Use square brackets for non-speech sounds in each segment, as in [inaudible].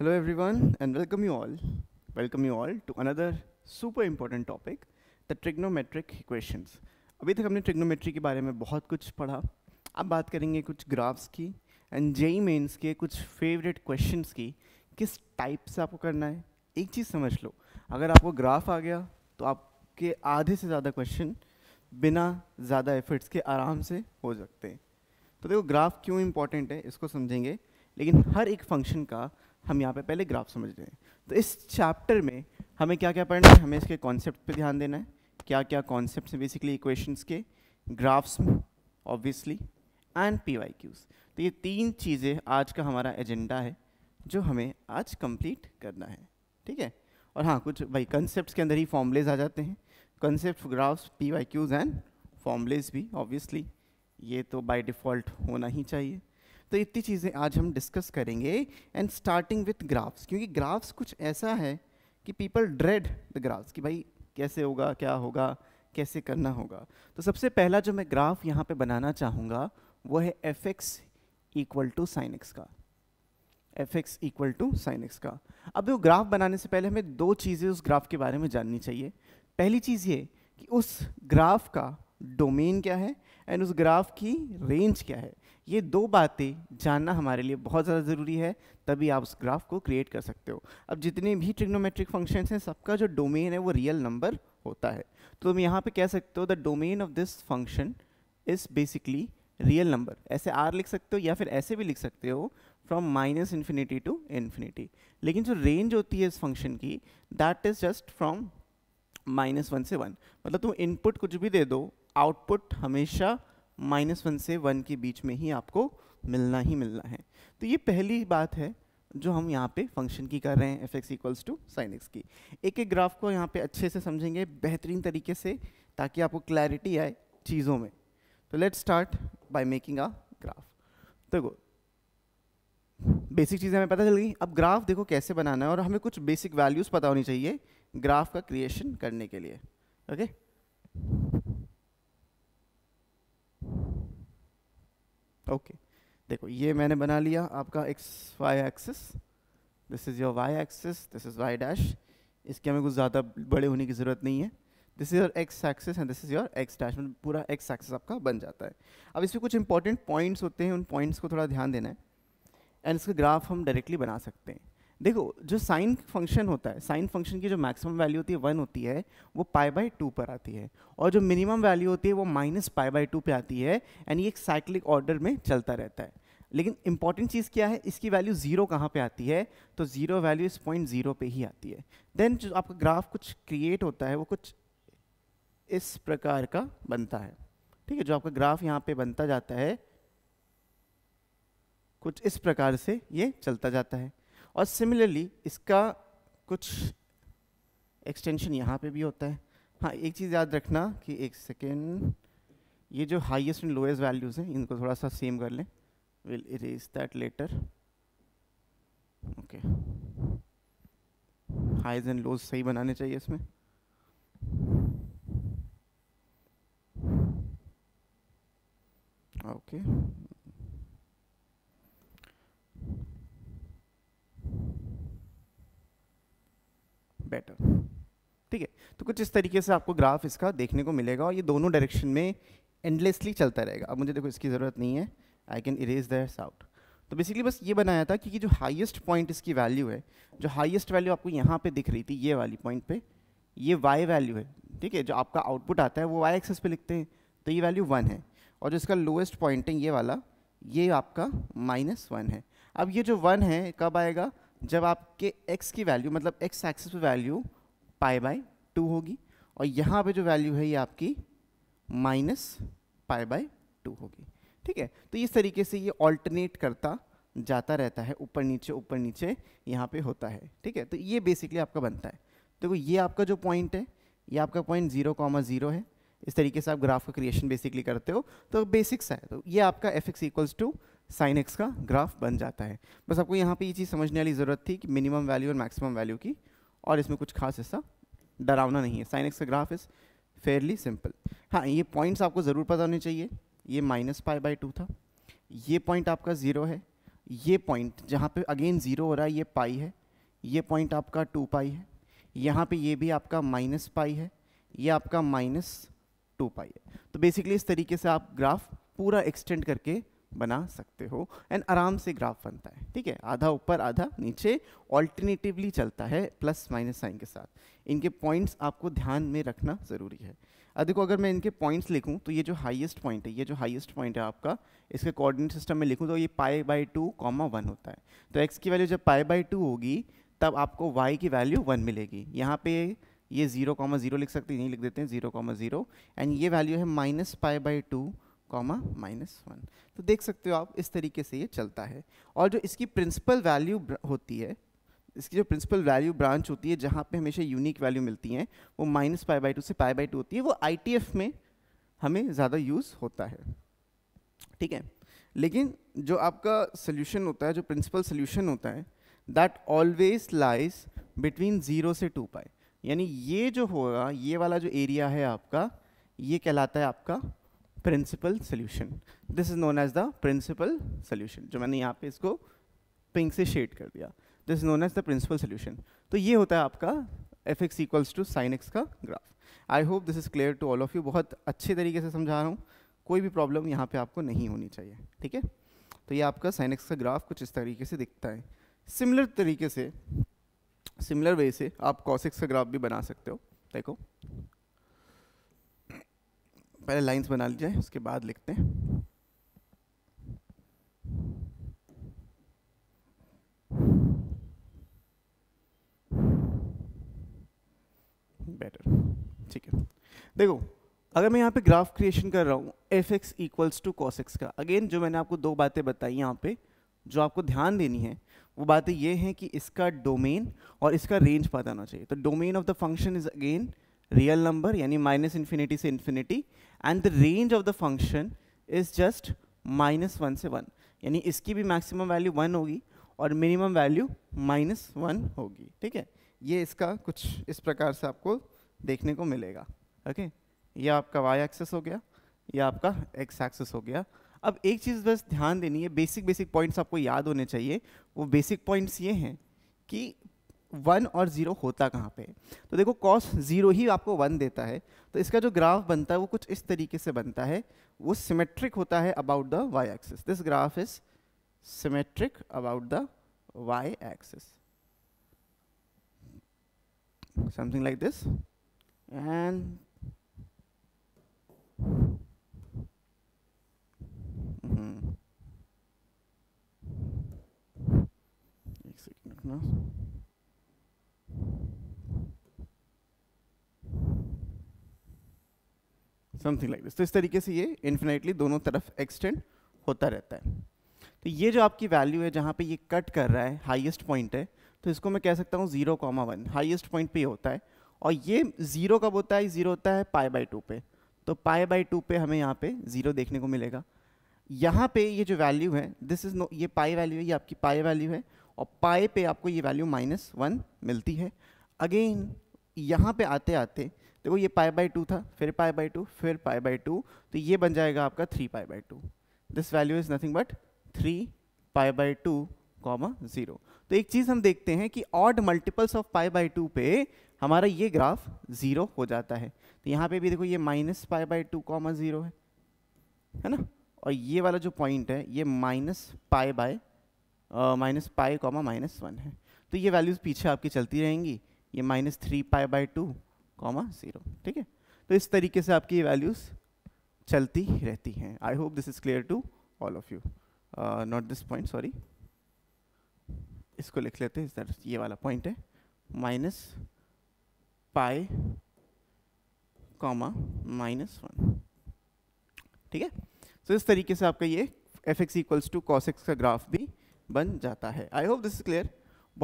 Hello everyone and welcome you all. Welcome you all to another super important topic, the trigonometric equations. अभी तक हमने trigonometry के बारे में बहुत कुछ पढ़ा अब बात करेंगे कुछ ग्राफ्स की एंड जेई मेन्स के कुछ फेवरेट क्वेश्चन की किस टाइप से आपको करना है एक चीज़ समझ लो अगर आपको ग्राफ आ गया तो आपके आधे से ज़्यादा क्वेश्चन बिना ज़्यादा एफर्ट्स के आराम से हो सकते हैं तो देखो ग्राफ क्यों इम्पॉर्टेंट है इसको समझेंगे लेकिन हर एक फंक्शन का हम यहाँ पे पहले ग्राफ समझ रहे हैं तो इस चैप्टर में हमें क्या क्या पढ़ना है हमें इसके कॉन्सेप्ट पे ध्यान देना है क्या क्या कॉन्सेप्ट हैं बेसिकली इक्वेशंस के graphs obviously and P Y Qs तो ये तीन चीज़ें आज का हमारा एजेंडा है जो हमें आज कंप्लीट करना है ठीक है और हाँ कुछ भाई कंसेप्ट के अंदर ही फॉर्मलेज आ जाते हैं concept graphs P Y Qs and formulas भी ऑब्वियसली ये तो बाई डिफ़ॉल्ट होना ही चाहिए तो इतनी चीज़ें आज हम डिस्कस करेंगे एंड स्टार्टिंग विथ ग्राफ्स क्योंकि ग्राफ्स कुछ ऐसा है कि पीपल ड्रेड द ग्राफ्स कि भाई कैसे होगा क्या होगा कैसे करना होगा तो सबसे पहला जो मैं ग्राफ यहाँ पे बनाना चाहूँगा वो है F X equal to sine x का F X equal to sine x का अब वो ग्राफ बनाने से पहले हमें दो चीज़ें उस ग्राफ के बारे में जाननी चाहिए पहली चीज़ ये कि उस ग्राफ का डोमेन क्या है एंड उस ग्राफ की रेंज क्या है ये दो बातें जानना हमारे लिए बहुत ज़्यादा ज़रूरी है तभी आप उस ग्राफ को क्रिएट कर सकते हो अब जितने भी ट्रिग्नोमेट्रिक फंक्शंस हैं सबका जो डोमेन है वो रियल नंबर होता है तो तुम यहाँ पे कह सकते हो the domain of this function is basically real number ऐसे आर लिख सकते हो या फिर ऐसे भी लिख सकते हो from minus infinity to infinity लेकिन जो रेंज होती है इस फंक्शन की that is just from minus one से वन मतलब तुम इनपुट कुछ भी दे दो आउटपुट हमेशा माइनस वन से वन के बीच में ही आपको मिलना ही मिलना है तो ये पहली बात है जो हम यहाँ पे फंक्शन की कर रहे हैं F x equals to sine x की एक एक ग्राफ को यहाँ पे अच्छे से समझेंगे बेहतरीन तरीके से ताकि आपको क्लैरिटी आए चीज़ों में तो let start by making a graph देखो बेसिक चीज़ें हमें पता चल गई अब ग्राफ देखो कैसे बनाना है और हमें कुछ बेसिक वैल्यूज़ पता होनी चाहिए ग्राफ का क्रिएशन करने के लिए ओके okay? ओके देखो ये मैंने बना लिया आपका X Y axis this is your Y axis this is Y dash इसके हमें कुछ ज़्यादा बड़े होने की ज़रूरत नहीं है this is your X axis and this is your X dash मतलब पूरा एक्स एक्सिस आपका बन जाता है अब इसमें कुछ इंपॉर्टेंट पॉइंट्स होते हैं उन पॉइंट्स को थोड़ा ध्यान देना है एंड इसका ग्राफ हम डायरेक्टली बना सकते हैं देखो जो साइन फंक्शन होता है साइन फंक्शन की जो मैक्सिमम वैल्यू होती है वन होती है वो पाई बाई टू पर आती है और जो मिनिमम वैल्यू होती है वो माइनस पाई बाई टू पर आती है एंड ये एक साइक्लिक ऑर्डर में चलता रहता है लेकिन इंपॉर्टेंट चीज़ क्या है इसकी वैल्यू ज़ीरो कहाँ पे आती है तो ज़ीरो वैल्यू इस पॉइंट ज़ीरो पे ही आती है देन जो आपका ग्राफ कुछ क्रिएट होता है वो कुछ इस प्रकार का बनता है ठीक है जो आपका ग्राफ यहाँ पे बनता जाता है कुछ इस प्रकार से ये चलता जाता है और सिमिलरली इसका कुछ एक्सटेंशन यहाँ पे भी होता है हाँ एक चीज़ याद रखना कि एक सेकेंड ये जो हाईएस्ट एंड लोएस्ट वैल्यूज़ हैं इनको थोड़ा सा सेम कर लें will erase that later okay highs and lows सही बनाने चाहिए इसमें ओके okay. बेटर ठीक है तो कुछ इस तरीके से आपको ग्राफ इसका देखने को मिलेगा और ये दोनों डायरेक्शन में एंडलेसली चलता रहेगा अब मुझे देखो इसकी ज़रूरत नहीं है I can erase that's out तो बेसिकली बस ये बनाया था क्योंकि जो हाइएस्ट पॉइंट इसकी वैल्यू है जो हाइएस्ट वैल्यू आपको यहाँ पर दिख रही थी ये वाली पॉइंट पर ये वाई वैल्यू है ठीक है जो आपका आउटपुट आता है वो वाई एक्सेस पे लिखते हैं तो ये वैल्यू वन है और जो इसका लोएस्ट पॉइंट है ये वाला ये आपका माइनस वन है अब ये जो वन है कब आएगा जब आपके x की वैल्यू मतलब x एक्सिस पे वैल्यू पाई बाय टू होगी और यहाँ पे जो वैल्यू है ये आपकी माइनस पाई बाय टू होगी ठीक है तो इस तरीके से ये ऑल्टरनेट करता जाता रहता है ऊपर नीचे ऊपर नीचे यहाँ पे होता है ठीक है तो ये बेसिकली आपका बनता है देखो तो ये आपका जो पॉइंट है ये आपका पॉइंट जीरो कॉमा जीरो है इस तरीके से आप ग्राफ का क्रिएशन बेसिकली करते हो तो बेसिक्स है तो ये आपका F x equals to sine x का ग्राफ बन जाता है बस आपको यहाँ पे ये चीज़ समझने वाली ज़रूरत थी कि मिनिमम वैल्यू और मैक्सिमम वैल्यू की और इसमें कुछ खास हिस्सा डरावना नहीं है साइन एक्स का ग्राफ इज़ फेयरली सिंपल हाँ ये पॉइंट्स आपको ज़रूर पता होने चाहिए ये माइनस पाई बाई टू था ये पॉइंट आपका ज़ीरो है ये पॉइंट जहाँ पे अगेन ज़ीरो हो रहा है ये पाई है ये पॉइंट आपका टू पाई है यहाँ पे ये भी आपका माइनस पाई है ये आपका माइनस टू पाई है तो बेसिकली इस तरीके से आप ग्राफ पूरा एक्सटेंड करके बना सकते हो एंड आराम से ग्राफ बनता है ठीक है आधा ऊपर आधा नीचे ऑल्टरनेटिवली चलता है प्लस माइनस साइन के साथ इनके पॉइंट्स आपको ध्यान में रखना ज़रूरी है अब देखो अगर मैं इनके पॉइंट्स लिखूँ तो ये जो हाईएस्ट पॉइंट है ये जो हाईएस्ट पॉइंट है आपका इसके कोऑर्डिनेट सिस्टम में लिखूँ तो ये pi by two comma one होता है तो एक्स की वैल्यू जब पाई बाई टू होगी तब आपको वाई की वैल्यू वन मिलेगी यहाँ पे ये जीरो कॉमा जीरो लिख सकते हैं यहीं लिख देते हैं जीरो कॉमा जीरो एंड ये वैल्यू है minus pi by two comma minus one तो देख सकते हो आप इस तरीके से ये चलता है और जो इसकी प्रिंसिपल वैल्यू होती है इसकी जो प्रिंसिपल वैल्यू ब्रांच होती है जहाँ पे हमेशा यूनिक वैल्यू मिलती हैं वो माइनस पाई बाई टू से पाई बाई टू होती है वो आई में हमें ज़्यादा यूज़ होता है ठीक है लेकिन जो आपका सोल्यूशन होता है जो प्रिंसिपल सोल्यूशन होता है that always lies between zero से टू पाई यानी ये जो होगा ये वाला जो एरिया है आपका ये कहलाता है आपका principal solution this is known as the principal solution जो मैंने यहाँ पे इसको पिंक से शेड कर दिया this is known as the principal solution तो ये होता है आपका F x equals to sine x का graph I hope this is clear to all of you बहुत अच्छे तरीके से समझा रहा हूँ कोई भी प्रॉब्लम यहाँ पे आपको नहीं होनी चाहिए ठीक है तो ये आपका साइन एक्स का ग्राफ कुछ इस तरीके से दिखता है सिमिलर तरीके से सिमिलर वे से आप कॉसिक्स का ग्राफ भी बना सकते हो देखो पहले लाइंस बना लीजिए उसके बाद लिखते हैं बेटर ठीक है देखो अगर मैं यहाँ पे ग्राफ क्रिएशन कर रहा हूँ F x equals to cos x का अगेन जो मैंने आपको दो बातें बताई यहाँ पे जो आपको ध्यान देनी है वो बातें ये हैं कि इसका डोमेन और इसका रेंज पता होना चाहिए तो domain of the function is again real number यानी माइनस इन्फिनिटी से infinity and the range of the function is just minus one से वन यानी इसकी भी मैक्सिमम वैल्यू वन होगी और मिनिमम वैल्यू माइनस वन होगी ठीक है ये इसका कुछ इस प्रकार से आपको देखने को मिलेगा ओके okay? यह आपका वाई एक्सेस हो गया या आपका एक्स एक्सेस हो गया अब एक चीज़ बस ध्यान देनी है बेसिक बेसिक पॉइंट्स आपको याद होने चाहिए वो बेसिक पॉइंट्स ये हैं कि वन और ज़ीरो होता कहाँ पे तो देखो कॉस ज़ीरो ही आपको वन देता है तो इसका जो ग्राफ बनता है वो कुछ इस तरीके से बनता है वो सिमेट्रिक होता है about the Y axis this graph is symmetric about the Y axis something like this and एक सेकंड ना समथिंग लाइक दिस तो इस तरीके से ये इन्फिनेटली दोनों तरफ एक्सटेंड होता रहता है तो ये जो आपकी वैल्यू है जहाँ पे ये कट कर रहा है हाईएस्ट पॉइंट है तो इसको मैं कह सकता हूँ zero comma one highest point पे होता है और ये जीरो कब होता है जीरो होता है पाए बाई टू पे तो पाए बाई टू पे हमें यहाँ पे जीरो देखने को मिलेगा यहाँ पे ये जो वैल्यू है दिस इज नो ये पाए वैल्यू है ये आपकी पाए वैल्यू है और पाए पे आपको ये वैल्यू माइनस वन मिलती है अगेन यहाँ पे आते आते देखो ये पाई बाई टू था फिर पाई बाई टू फिर पाई बाई टू तो ये बन जाएगा आपका three pi by two this value is nothing but three pi by two comma zero तो एक चीज़ हम देखते हैं कि odd multiples of pi by two पे हमारा ये ग्राफ ज़ीरो हो जाता है तो यहाँ पे भी देखो ये minus pi by two comma zero है है ना और ये वाला जो पॉइंट है ये minus pi by minus pi comma minus one है तो ये वैल्यूज़ पीछे आपकी चलती रहेंगी ये minus three pi by two comma zero ठीक है तो इस तरीके से आपकी वैल्यूज़ चलती रहती हैं I hope this is clear to all of you not this point sorry इसको लिख लेते हैं ये वाला पॉइंट है माइनस पाए कॉमा माइनस वन ठीक है सो इस तरीके से आपका ये f x equals to cos x का ग्राफ भी बन जाता है I hope this is clear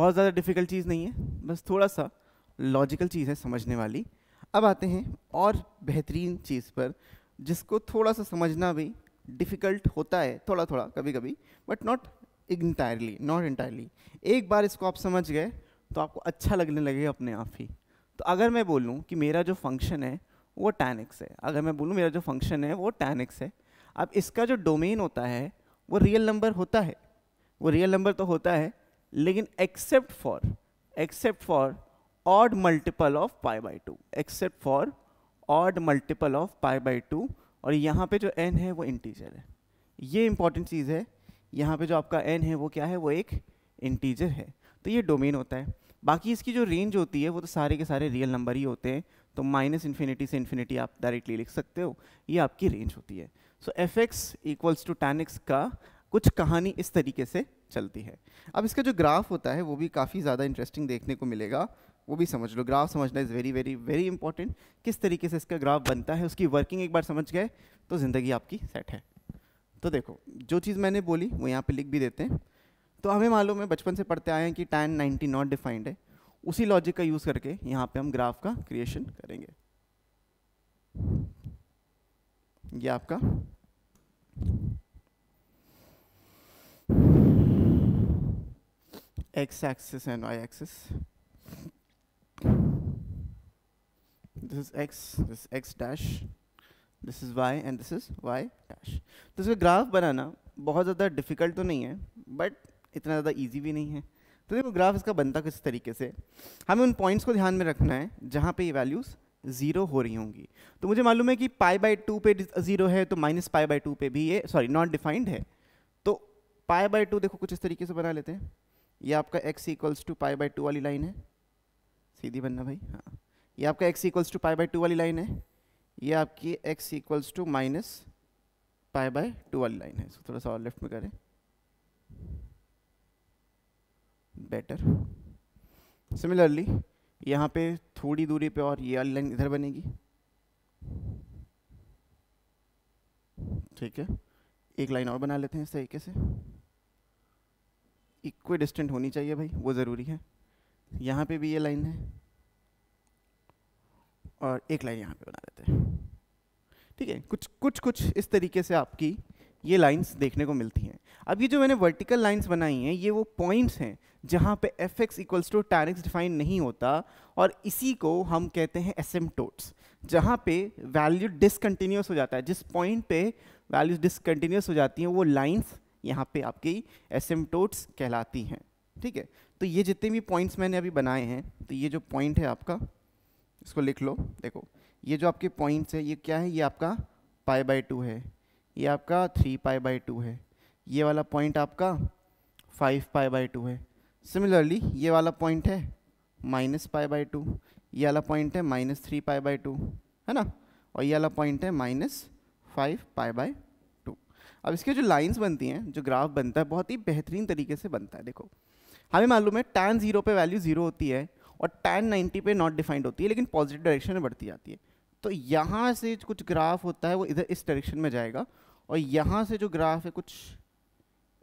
बहुत ज़्यादा डिफिकल्ट चीज़ नहीं है बस थोड़ा सा लॉजिकल चीज़ है समझने वाली अब आते हैं और बेहतरीन चीज़ पर जिसको थोड़ा सा समझना भी डिफ़िकल्ट होता है थोड़ा थोड़ा कभी कभी but not entirely not entirely एक बार इसको आप समझ गए तो आपको अच्छा लगने लगेगा अपने आप ही तो अगर मैं बोलूँ कि मेरा जो फंक्शन है वो टैन एक्स है अगर मैं बोलूँ मेरा जो फंक्शन है वो टैन एक्स है अब इसका जो डोमेन होता है वो रियल नंबर होता है वो रियल नंबर तो होता है लेकिन except for except for odd multiple of pi by two except for odd multiple of pi by two और यहाँ पे जो n है वो इंटीजर है ये इंपॉर्टेंट चीज़ है यहाँ पे जो आपका n है वो क्या है वो एक इंटीजर है तो ये डोमेन होता है बाकी इसकी जो रेंज होती है वो तो सारे के सारे रियल नंबर ही होते हैं तो माइनस इन्फिनिटी से इन्फिनिटी आप डायरेक्टली लिख सकते हो ये आपकी रेंज होती है so f x equals to tan x का कुछ कहानी इस तरीके से चलती है अब इसका जो ग्राफ होता है वो भी काफ़ी ज़्यादा इंटरेस्टिंग देखने को मिलेगा वो भी समझ लो ग्राफ समझना is very very very important किस तरीके से इसका ग्राफ बनता है उसकी वर्किंग एक बार समझ गए तो ज़िंदगी आपकी सेट है तो देखो जो चीज़ मैंने बोली वो यहाँ पे लिख भी देते हैं तो हमें मालूम है बचपन से पढ़ते आए हैं कि टैन 90 नॉट डिफाइंड है उसी लॉजिक का यूज़ करके यहाँ पे हम ग्राफ का क्रिएशन करेंगे ये आपका x axis and y axis this is x, this is x dash, this is y and this is y dash. तो इसका ग्राफ बनाना बहुत ज़्यादा डिफिकल्ट तो नहीं है बट इतना ज़्यादा ईजी भी नहीं है तो देखो ग्राफ इसका बनता किस तरीके से हमें उन पॉइंट्स को ध्यान में रखना है जहाँ पे ये वैल्यूज़ ज़ीरो हो रही होंगी तो मुझे मालूम है कि पाई बाई टू पे ज़ीरो है तो माइनस पाई बाई टू पे भी ये सॉरी नॉट डिफाइंड है तो पाई बाई टू देखो कुछ इस तरीके से बना लेते हैं ये आपका x equals to pi by two वाली लाइन है सीधी बनना भाई हाँ ये आपका x equals to pi by two वाली लाइन है ये आपकी x equals to minus pi by two वाली लाइन है इसको थोड़ा सा और लेफ्ट में करें बेटर सिमिलरली यहाँ पे थोड़ी दूरी पे और ये वाली लाइन इधर बनेगी ठीक है एक लाइन और बना लेते हैं इस तरीके से इक्वी डिस्टेंट होनी चाहिए भाई वो ज़रूरी है यहाँ पे भी ये लाइन है और एक लाइन यहाँ पे बना देते हैं ठीक है कुछ कुछ कुछ इस तरीके से आपकी ये लाइंस देखने को मिलती हैं अब ये जो मैंने वर्टिकल लाइंस बनाई हैं ये वो पॉइंट्स हैं जहाँ पे f x equals to tan x define नहीं होता और इसी को हम कहते हैं टोट्स जहाँ पे वैल्यू डिसकन्टीन्यूस हो जाता है जिस पॉइंट पे वैल्यूज डिसकन्टीन्यूस हो जाती हैं वो लाइन्स यहाँ पे आपकी टोट्स कहलाती हैं ठीक है तो ये जितने भी पॉइंट्स मैंने अभी बनाए हैं तो ये जो पॉइंट है आपका इसको लिख लो देखो ये जो आपके पॉइंट्स है ये क्या है ये आपका पाई बाई टू है ये आपका थ्री पाई बाई टू है ये वाला पॉइंट आपका फाइव पाई बाई टू है सिमिलरली ये वाला पॉइंट है माइनस पाई बाई टू ये वाला पॉइंट है minus three pi by two है ना और ये वाला पॉइंट है minus five pi by two अब इसके जो लाइंस बनती हैं जो ग्राफ बनता है बहुत ही बेहतरीन तरीके से बनता है देखो हमें मालूम है टैन ज़ीरो पे वैल्यू ज़ीरो होती है और टेन 90 पे नॉट डिफाइंड होती है लेकिन पॉजिटिव डायरेक्शन में बढ़ती जाती है तो यहाँ से कुछ ग्राफ होता है वो इधर इस डायरेक्शन में जाएगा और यहाँ से जो ग्राफ है कुछ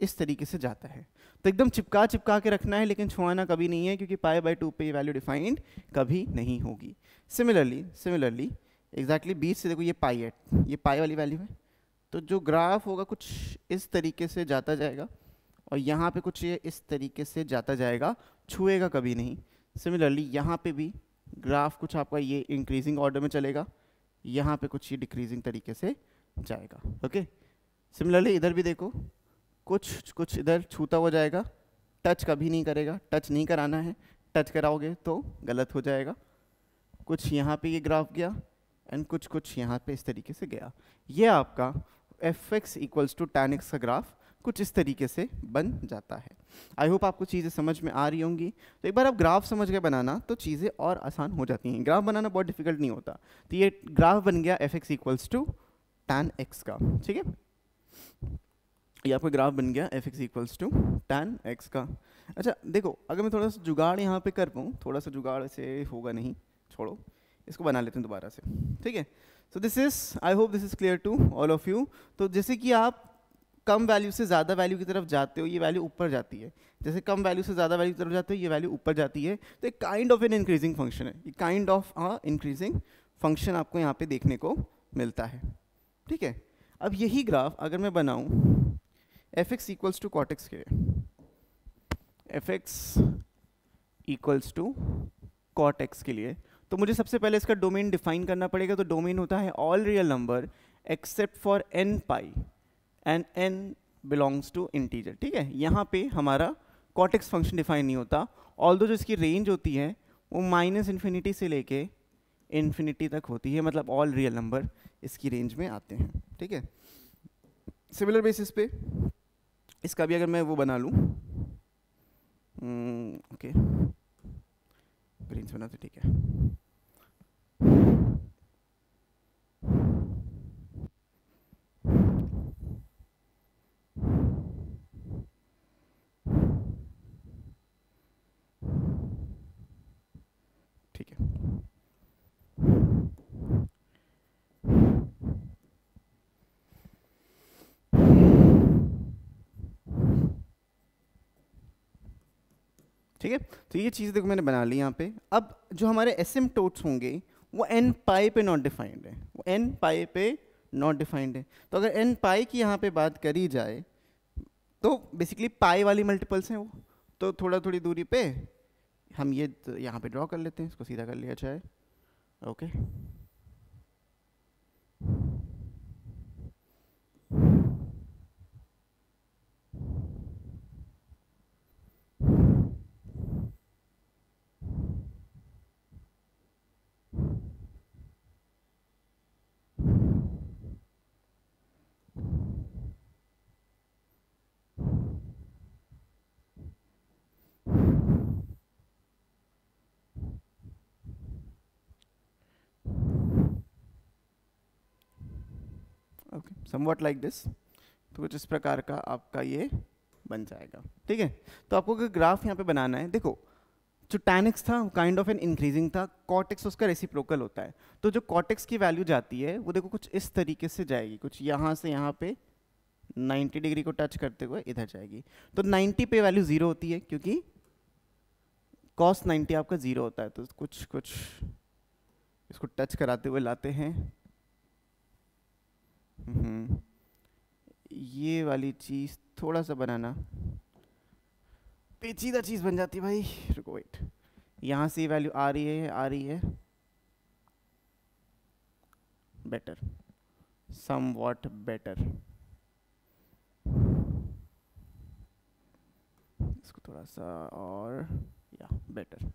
इस तरीके से जाता है तो एकदम चिपका चिपका के रखना है लेकिन छुआना कभी नहीं है क्योंकि पाए बाई टू पे वैल्यू डिफाइंड कभी नहीं होगी सिमिलरली सिमिलरली एग्जैक्टली बीच से देखो ये पाई एट ये पाई वाली वैल्यू है तो जो ग्राफ होगा कुछ इस तरीके से जाता जाएगा और यहाँ पे कुछ ये इस तरीके से जाता जाएगा छुएगा कभी नहीं सिमिलरली यहाँ पे भी ग्राफ कुछ आपका ये इंक्रीजिंग ऑर्डर में चलेगा यहाँ पे कुछ ये डिक्रीजिंग तरीके से जाएगा ओके सिमिलरली इधर भी देखो कुछ कुछ इधर छूता हो जाएगा टच कभी नहीं करेगा टच नहीं कराना है टच कराओगे तो गलत हो जाएगा कुछ यहाँ पे ये ग्राफ गया एंड कुछ कुछ यहाँ पे इस तरीके से गया ये आपका F x equals to tan x का ग्राफ कुछ इस तरीके से बन जाता है आई होप आपको चीज़ें समझ में आ रही होंगी तो एक बार आप ग्राफ समझ के बनाना तो चीज़ें और आसान हो जाती हैं ग्राफ बनाना बहुत डिफिकल्ट नहीं होता तो ये ग्राफ बन गया f x equals to tan x का ठीक है ये आपका ग्राफ बन गया f x equals to tan x का अच्छा देखो अगर मैं थोड़ा सा जुगाड़ यहाँ पे कर पाऊँ थोड़ा सा जुगाड़ से होगा नहीं छोड़ो इसको बना लेते हैं दोबारा से ठीक है so this is I hope this is clear to all of you तो जैसे कि आप कम वैल्यू से ज़्यादा वैल्यू की तरफ जाते हो ये वैल्यू ऊपर जाती है जैसे कम वैल्यू से ज़्यादा वैल्यू की तरफ जाते हो ये वैल्यू ऊपर जाती है तो एक kind of an increasing function है kind of a increasing function आपको यहाँ पे देखने को मिलता है ठीक है अब यही ग्राफ अगर मैं बनाऊँ f x equals to cot x के f x equals to cot x के लिए तो मुझे सबसे पहले इसका डोमेन डिफाइन करना पड़ेगा तो डोमेन होता है all real number except for n pi and n belongs to integer ठीक है यहाँ पे हमारा कॉटेक्स फंक्शन डिफाइन नहीं होता ऑल जो इसकी रेंज होती है वो माइनस इन्फिनिटी से लेके इन्फिनिटी तक होती है मतलब ऑल रियल नंबर इसकी रेंज में आते हैं ठीक है सिमिलर बेसिस पे इसका भी अगर मैं वो बना लूँ ओके hmm, रेंज बना तो ठीक है ठीक है तो ये चीज़ देखो मैंने बना ली यहाँ पे अब जो हमारे टोट्स होंगे वो एन पाई पे नॉट डिफाइंड है वो एन पाई पे नॉट डिफाइंड है तो अगर एन पाई की यहाँ पे बात करी जाए तो बेसिकली पाई वाली मल्टीपल्स हैं वो तो थोड़ा थोड़ी दूरी पे हम ये तो यहाँ पे ड्रॉ कर लेते हैं इसको सीधा कर लिया जाए ओके समवट लाइक दिस तो कुछ इस प्रकार का आपका ये बन जाएगा ठीक है तो आपको अगर ग्राफ यहाँ पे बनाना है देखो जो टैनिक्स था काइंड ऑफ एन इंक्रीजिंग था कॉटेक्स उसका रेसिप्रोकल होता है तो जो कॉटेक्स की वैल्यू जाती है वो देखो कुछ इस तरीके से जाएगी कुछ यहाँ से यहाँ पे 90 डिग्री को टच करते हुए इधर जाएगी तो 90 पे वैल्यू ज़ीरो होती है क्योंकि कॉस 90 आपका ज़ीरो होता है तो कुछ कुछ इसको टच कराते हुए लाते हैं हम्म। ये वाली चीज़ थोड़ा सा बनाना पेचीदा चीज़ बन जाती है भाई रुको वेट यहाँ से वैल्यू आ रही है आ रही है बेटर सम वॉट बेटर इसको थोड़ा सा और या बेटर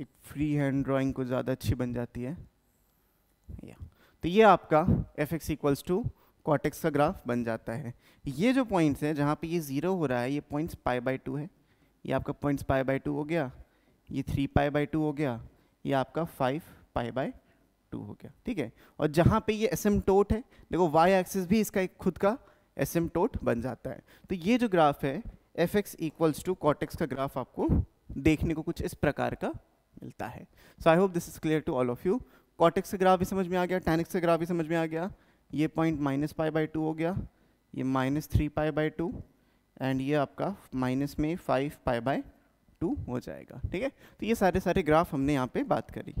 एक फ्री हैंड ड्राइंग को ज़्यादा अच्छी बन जाती है या तो ये आपका F x equals to cot x का ग्राफ बन जाता है ये जो पॉइंट्स हैं जहाँ पे ये ज़ीरो हो रहा है ये पॉइंट्स पाई बाई टू है ये आपका पॉइंट्स पाई बाई टू हो गया ये थ्री पाई बाई टू हो गया ये आपका फाइव पाई बाई टू हो गया ठीक है और जहाँ पे ये एसिम्टोट है देखो वाई एक्सिस भी इसका एक खुद का एसिम्टोट बन जाता है तो ये जो ग्राफ है F x equals to cot x का ग्राफ आपको देखने को कुछ इस प्रकार का मिलता है so I hope this is clear to all of you cot x से ग्राफ भी समझ में आ गया टैनिक्स से ग्राफ भी समझ में आ गया ये point minus pi by two हो गया ये minus three pi by two and ये आपका माइनस में फाइव पाई बाई टू हो जाएगा ठीक है तो ये सारे सारे ग्राफ हमने यहाँ पे बात करी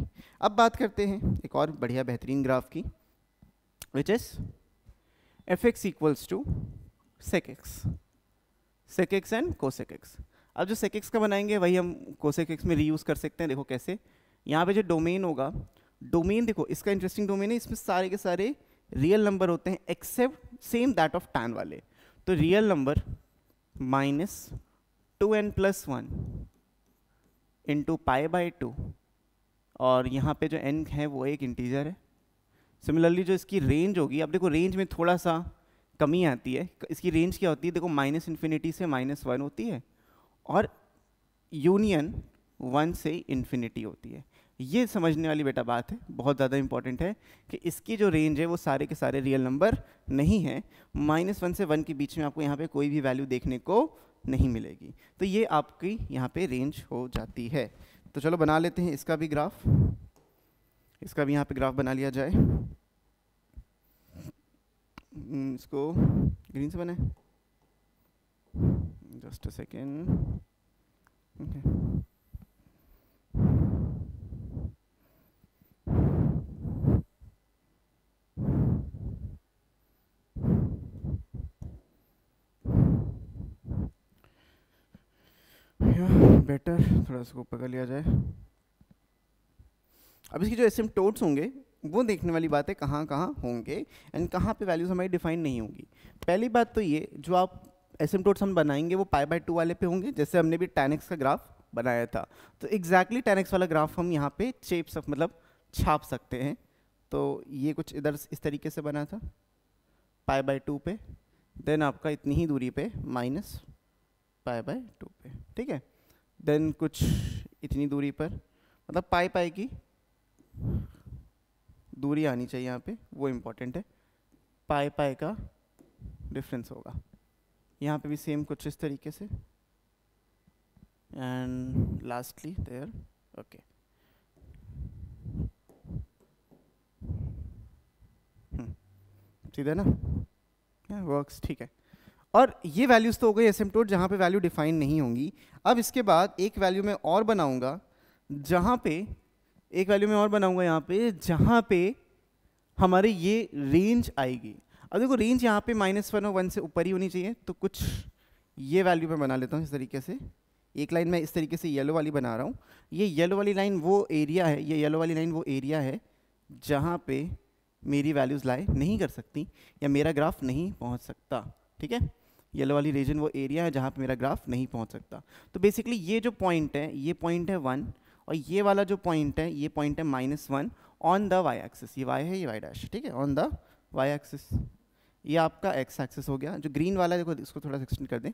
अब बात करते हैं एक और बढ़िया बेहतरीन ग्राफ की which is f x equals to sec x sec x and cosec x अब जो सेक एक्स का बनाएंगे वही हम कोसेक एक्स में रीयूज़ कर सकते हैं देखो कैसे यहाँ पे जो डोमेन होगा डोमेन देखो इसका इंटरेस्टिंग डोमेन है इसमें सारे के सारे रियल नंबर होते हैं except same that of tan वाले तो real number minus two n plus one into pi by two और यहाँ पे जो एन है वो एक इंटीजर है सिमिलरली जो इसकी रेंज होगी अब देखो रेंज में थोड़ा सा कमी आती है इसकी रेंज क्या होती है देखो माइनस इन्फिनिटी से माइनस वन होती है और यूनियन वन से इन्फिनिटी होती है ये समझने वाली बेटा बात है बहुत ज़्यादा इंपॉर्टेंट है कि इसकी जो रेंज है वो सारे के सारे रियल नंबर नहीं है माइनस वन से वन के बीच में आपको यहाँ पे कोई भी वैल्यू देखने को नहीं मिलेगी तो ये आपकी यहाँ पे रेंज हो जाती है तो चलो बना लेते हैं इसका भी ग्राफ इसका भी यहाँ पे ग्राफ बना लिया जाए हम्म, इसको ग्रीन से बनाए जस्ट अ सेकेंड रहेगा बेटर थोड़ा इसको पकड़ लिया जाए अब इसकी जो एसिम्टोट्स होंगे वो देखने वाली बात है कहाँ कहाँ होंगे एंड कहाँ पे वैल्यूज़ हमारी डिफाइन नहीं होंगी पहली बात तो ये जो आप टोट्स हम बनाएंगे वो पाई बाई टू वाले पे होंगे जैसे हमने भी टेनिक्स का ग्राफ बनाया था तो एग्जैक्टली exactly टेनिक्स वाला ग्राफ हम यहाँ पे चेप सक मतलब छाप सकते हैं तो ये कुछ इधर इस तरीके से बना था पाई बाय टू पे देन आपका इतनी ही दूरी पे माइनस पाई बाय टू पे ठीक है देन कुछ इतनी दूरी पर मतलब पाई पाई की दूरी आनी चाहिए यहाँ पे वो इम्पॉर्टेंट है पाई पाई का डिफरेंस होगा यहाँ पे भी सेम कुछ इस तरीके से एंड लास्टली देयर ओके सीधा ना वर्क्स ठीक है और ये वैल्यूज़ तो हो गई एसिम्टोट जहाँ पे वैल्यू डिफाइन नहीं होंगी अब इसके बाद एक वैल्यू मैं और बनाऊँगा जहाँ पे एक वैल्यू मैं और बनाऊँगा यहाँ पे जहाँ पे हमारे ये रेंज आएगी अब देखो रेंज यहाँ पे माइनस वन और वन से ऊपर ही होनी चाहिए तो कुछ ये वैल्यू मैं बना लेता हूँ इस तरीके से एक लाइन मैं इस तरीके से येलो वाली बना रहा हूँ ये येलो वाली लाइन वो एरिया है ये येलो वाली लाइन वो एरिया है जहाँ पे मेरी वैल्यूज़ लाए नहीं कर सकती या मेरा ग्राफ नहीं पहुँच सकता ठीक है येलो वाली रीजन वो एरिया है जहाँ पे मेरा ग्राफ नहीं पहुँच सकता तो बेसिकली ये जो पॉइंट है ये पॉइंट है वन और ये वाला जो पॉइंट है ये पॉइंट है minus one on the Y axis ये वाई है ये वाई डैश ठीक है ऑन द वाई एक्सिस ये आपका एक्स एक्सिस हो गया जो ग्रीन वाला देखो इसको थोड़ा एक्सटेंड कर दें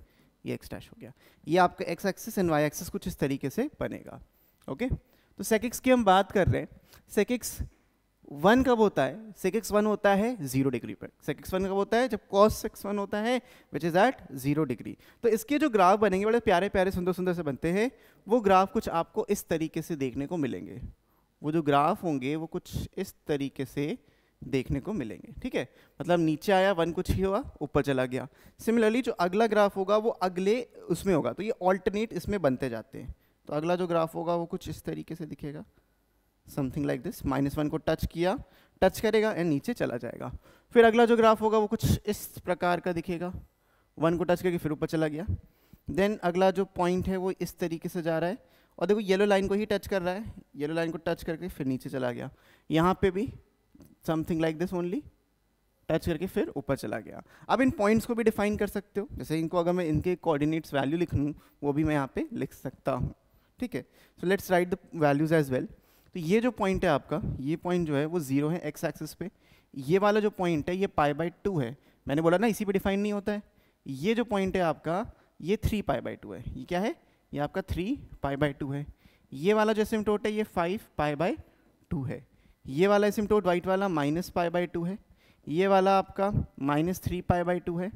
ये एक्स डैश हो गया ये आपका x axis and y axis कुछ इस तरीके से बनेगा ओके तो सेकिक्स की हम बात कर रहे हैं सेकिक्स वन कब होता है सेक एक्स वन होता है जीरो डिग्री पर सेक एक्स वन कब होता है जब कॉस सेक्स वन होता है which is at zero degree तो इसके जो ग्राफ बनेंगे बड़े प्यारे प्यारे सुंदर सुंदर से बनते हैं वो ग्राफ कुछ आपको इस तरीके से देखने को मिलेंगे वो जो ग्राफ होंगे वो कुछ इस तरीके से देखने को मिलेंगे ठीक है मतलब नीचे आया वन कुछ ही हुआ ऊपर चला गया सिमिलरली जो अगला ग्राफ होगा वो अगले उसमें होगा तो ये ऑल्टरनेट इसमें बनते जाते हैं तो अगला जो ग्राफ होगा वो कुछ इस तरीके से दिखेगा something like this minus one को टच किया टच करेगा एंड नीचे चला जाएगा फिर अगला जो ग्राफ होगा वो कुछ इस प्रकार का दिखेगा वन को टच करके फिर ऊपर चला गया देन अगला जो पॉइंट है वो इस तरीके से जा रहा है और देखो येलो लाइन को ही टच कर रहा है येलो लाइन को टच करके फिर नीचे चला गया यहाँ पे भी something like this only touch करके फिर ऊपर चला गया अब इन पॉइंट्स को भी डिफाइन कर सकते हो जैसे इनको अगर मैं इनके कोऑर्डिनेट्स वैल्यू लिख लूँ वो भी मैं यहाँ पे लिख सकता हूँ ठीक है so let's write the values as well तो ये जो पॉइंट है आपका ये पॉइंट जो है वो जीरो है एक्स एक्सिस पे ये वाला जो पॉइंट है ये पाई बाई टू है मैंने बोला ना इसी पे डिफाइन नहीं होता है ये जो पॉइंट है आपका ये थ्री पाई बाई टू है ये क्या है ये आपका थ्री पाई बाई टू है ये वाला जो सिमटोट है ये फाइव पाई बाई टू है ये वाला सिमटोट वाइट वाला माइनस पाई बाई टू है ये वाला आपका minus three pi by two है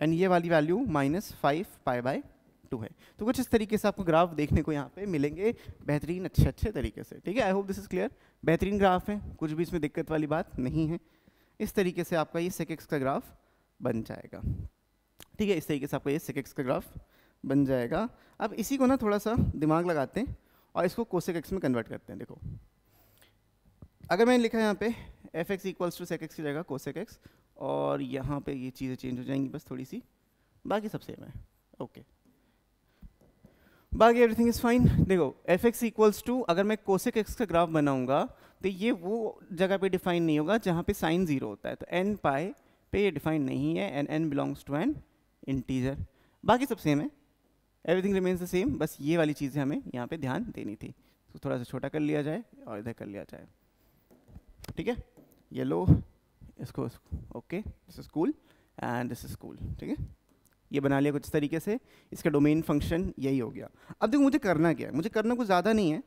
एंड ये वाली value minus five pi by two है तो कुछ इस तरीके से आपको ग्राफ देखने को यहाँ पे मिलेंगे बेहतरीन अच्छे अच्छे तरीके से ठीक है I hope this is clear बेहतरीन ग्राफ है कुछ भी इसमें दिक्कत वाली बात नहीं है इस तरीके से आपका ये एक्स का ग्राफ बन जाएगा ठीक है इस तरीके से आपका ये एक्स का ग्राफ बन जाएगा अब इसी को ना थोड़ा सा दिमाग लगाते हैं और इसको कोसेक एक्स में कन्वर्ट करते हैं देखो अगर मैंने लिखा यहाँ पे f x equals to sec x की जगह कोसेक एक्स और यहाँ पे ये चीज़ें चेंज हो जाएंगी बस थोड़ी सी बाकी सब सेम है ओके okay. बाकी एवरीथिंग इज़ फाइन देखो एफ एक्स इक्वल्स टू अगर मैं कोसेक एक्स का ग्राफ बनाऊंगा तो ये वो जगह पे डिफाइन नहीं होगा जहाँ पे साइन ज़ीरो होता है तो एन पाए पे ये डिफाइन नहीं है n n belongs to an integer बाकी सब सेम है एवरीथिंग रिमेन्स द सेम बस ये वाली चीज़ें हमें यहाँ पे ध्यान देनी थी तो थोड़ा सा छोटा कर लिया जाए और इधर कर लिया जाए ठीक है ये लो इसको okay this is cool and this is cool ठीक है ये बना लिया कुछ तरीके से इसका डोमेन फंक्शन यही हो गया अब देखो मुझे करना क्या है मुझे करना कुछ ज़्यादा नहीं है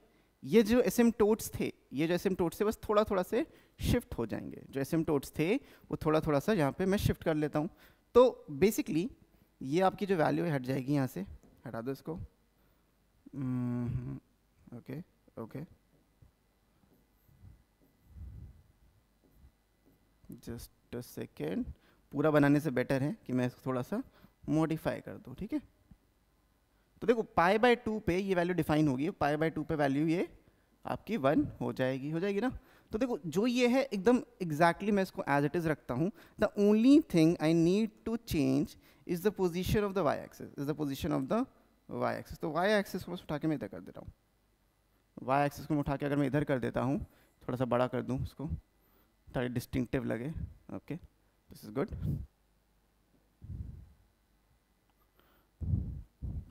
ये जो एस एम टोट्स थे ये जो एस एम टोट्स थे बस थोड़ा थोड़ा से शिफ्ट हो जाएंगे जो एस एम टोट्स थे वो थोड़ा थोड़ा सा यहाँ पे मैं शिफ्ट कर लेता हूँ तो बेसिकली ये आपकी जो वैल्यू है हट जाएगी यहाँ से हटा दो इसको hmm, okay okay just a second पूरा बनाने से बेटर है कि मैं इसको थोड़ा सा मॉडिफाई कर दो ठीक है तो देखो पाई बाय टू पे ये वैल्यू डिफाइन होगी पाई बाय टू पे वैल्यू ये आपकी वन हो जाएगी हो जाएगी ना तो देखो जो ये है एकदम एग्जैक्टली exactly मैं इसको एज इट इज़ रखता हूँ the only thing I need to change is the position of the y axis is the position of the y axis तो वाई एक्सेस को उठा के मैं इधर कर देता हूँ वाई एक्सेस को उठा के अगर मैं इधर कर देता हूँ थोड़ा सा बड़ा कर दूँ उसको ताकि डिस्टिंक्टिव लगे ओके दिस इज़ गुड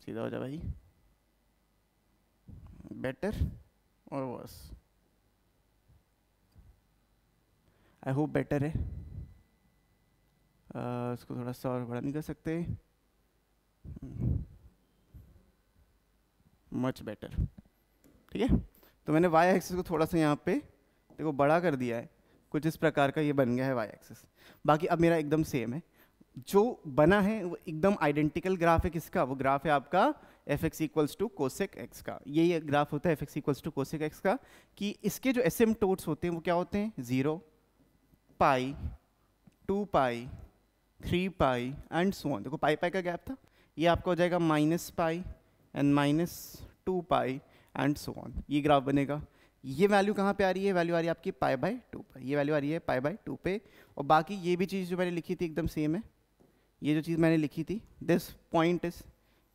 सीधा हो जा भाई बेटर और वर्स आई होप बेटर है आ, uh, इसको थोड़ा सा और बड़ा नहीं कर सकते मच hmm. बेटर ठीक है तो मैंने वाई एक्सेस को थोड़ा सा यहाँ पे देखो बड़ा कर दिया है कुछ इस प्रकार का ये बन गया है वाई एक्सेस बाकी अब मेरा एकदम सेम है जो बना है वो एकदम आइडेंटिकल ग्राफ है किसका वो ग्राफ है आपका F x equals to cosec x का यही ग्राफ होता है F x equals to cosec x का कि इसके जो एस एम टोट्स होते हैं वो क्या होते हैं zero pi two pi three pi and so on देखो पाई पाई का गैप था ये आपका हो जाएगा minus pi and minus two pi and so on ये ग्राफ बनेगा ये वैल्यू कहाँ पे आ रही है वैल्यू आ रही है आपकी पाई बाय टू पाई ये वैल्यू आ रही है पाई बाय टू पे और बाकी ये भी चीज़ जो मैंने लिखी थी एकदम सेम है ये जो चीज़ मैंने लिखी थी दिस पॉइंट इज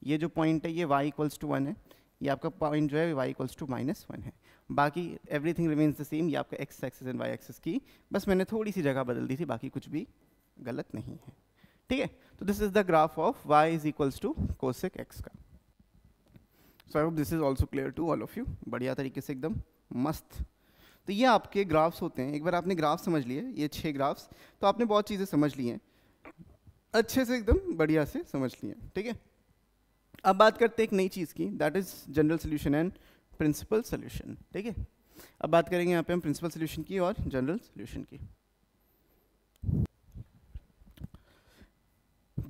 ये जो पॉइंट है ये y इक्वल्स टू वन है ये आपका पॉइंट जो है y equals to minus one है बाकी एवरीथिंग रिमेन्स द सेम ये आपका x axis and y axis की बस मैंने थोड़ी सी जगह बदल दी थी बाकी कुछ भी गलत नहीं है ठीक है तो this is the graph of y is equals to cosec x का so I hope this is also clear to all of you बढ़िया तरीके से एकदम मस्त तो ये आपके ग्राफ्स होते हैं एक बार आपने ग्राफ समझ लिए ये छः ग्राफ्स तो आपने बहुत चीज़ें समझ ली हैं अच्छे से एकदम बढ़िया से समझ लिए ठीक है अब बात करते हैं एक नई चीज़ की that is general solution and principal solution ठीक है अब बात करेंगे यहाँ पे हम प्रिंसिपल सोल्यूशन की और जनरल सोल्यूशन की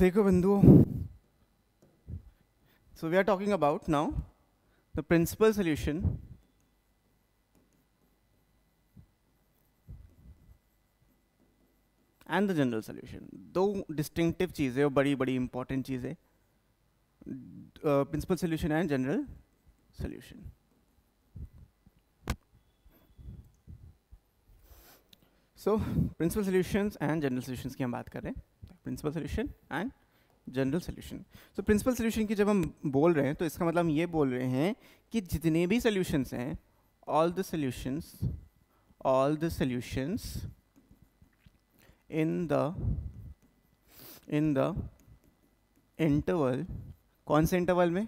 देखो बंधुओं so we are talking about now the principal solution and the general solution दो डिस्टिंक्टिव चीज़ें और बड़ी बड़ी इंपॉर्टेंट चीज़ें principal solution and general solution so principal solutions and general solutions की हम बात कर रहे हैं principal solution and general solution so principal solution की जब हम बोल रहे हैं तो इसका मतलब हम ये बोल रहे हैं कि जितने भी सोल्यूशंस हैं all the solutions all the solutions in the in the interval कौन से इंटरवल में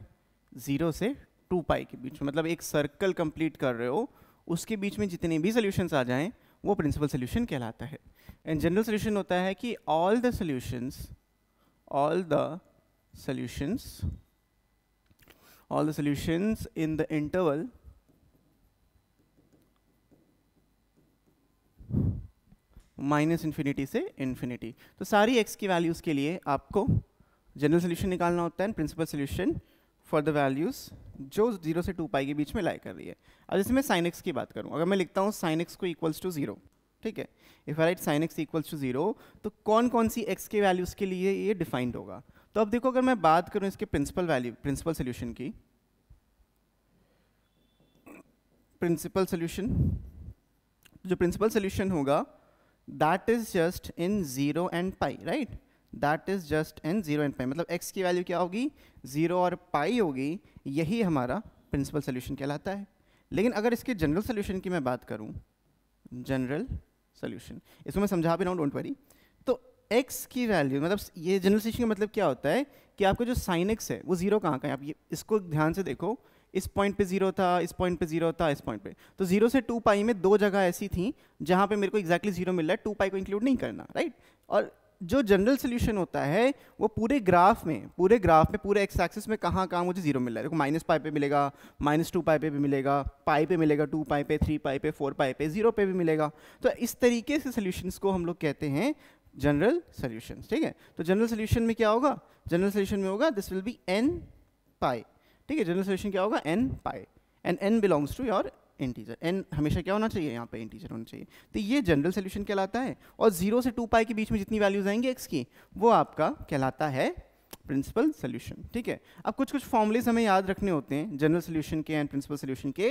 ज़ीरो से टू पाई के बीच में मतलब एक सर्कल कंप्लीट कर रहे हो उसके बीच में जितने भी सोल्यूशंस आ जाएं वो प्रिंसिपल सोल्यूशन कहलाता है एंड जनरल सोल्यूशन होता है कि all the solutions all the solutions all the solutions in the interval minus infinity से इन्फिनिटी तो सारी एक्स की वैल्यूज़ के लिए आपको जनरल सोल्यूशन निकालना होता है principal solution for the values जो जीरो से टू पाई के बीच में लाई कर रही है अब जैसे मैं साइन एक्स की बात करूँ अगर मैं लिखता हूँ साइन एक्स को इक्वल्स टू ज़ीरो ठीक है if I write sine x equals to zero तो कौन कौन सी एक्स के वैल्यूज़ के लिए ये डिफाइंड होगा तो अब देखो अगर मैं बात करूँ इसके प्रिंसिपल वैल्यू प्रिंसिपल सोल्यूशन की प्रिंसिपल सोल्यूशन जो प्रिंसिपल सोल्यूशन होगा that is just in zero and pi right that is just in zero and pi मतलब एक्स की वैल्यू क्या होगी जीरो और पाई होगी यही हमारा प्रिंसिपल सोल्यूशन कहलाता है लेकिन अगर इसके जनरल सोल्यूशन की मैं बात करूँ जनरल सोल्यूशन इसको मैं समझा भी रहा हूँ डोंट वरी तो एक्स की वैल्यू मतलब ये जनरल सोल्यूशन का मतलब क्या होता है कि आपका जो साइन एक्स है वो जीरो कहाँ का है आप ये इसको ध्यान से देखो इस पॉइंट पे जीरो था इस पॉइंट पे जीरो था इस पॉइंट पे तो जीरो से टू पाई में दो जगह ऐसी थी जहाँ पे मेरे को एक्जैक्टली जीरो मिल रहा है टू पाई को इंक्लूड नहीं करना राइट और जो जनरल सोल्यूशन होता है वो पूरे ग्राफ में पूरे ग्राफ में पूरे एक्स एक्सिस में कहाँ कहाँ मुझे जीरो मिल रहा है देखो माइनस पाई पे मिलेगा माइनस टू पाई पे भी मिलेगा पाई पे मिलेगा टू पाई पे थ्री पाई पे फोर पाई पे जीरो पे भी मिलेगा तो इस तरीके से सोल्यूशंस को हम लोग कहते हैं जनरल सोल्यूशन ठीक है तो जनरल सोल्यूशन में क्या होगा जनरल सोल्यूशन में होगा this will be n pi ठीक है जनरल सोल्यूशन क्या होगा n pi and n belongs to your integer n हमेशा क्या होना चाहिए यहाँ पे इंटीजर होना चाहिए तो ये जनरल सोल्यूशन कहलाता है और जीरो से टू पाई के बीच में जितनी वैल्यूज आएंगे एक्स की वो आपका कहलाता है प्रिंसिपल सोल्यूशन ठीक है अब कुछ कुछ फॉर्मुलेज हमें याद रखने होते हैं जनरल सोल्यूशन के एंड प्रिंसिपल सोल्यूशन के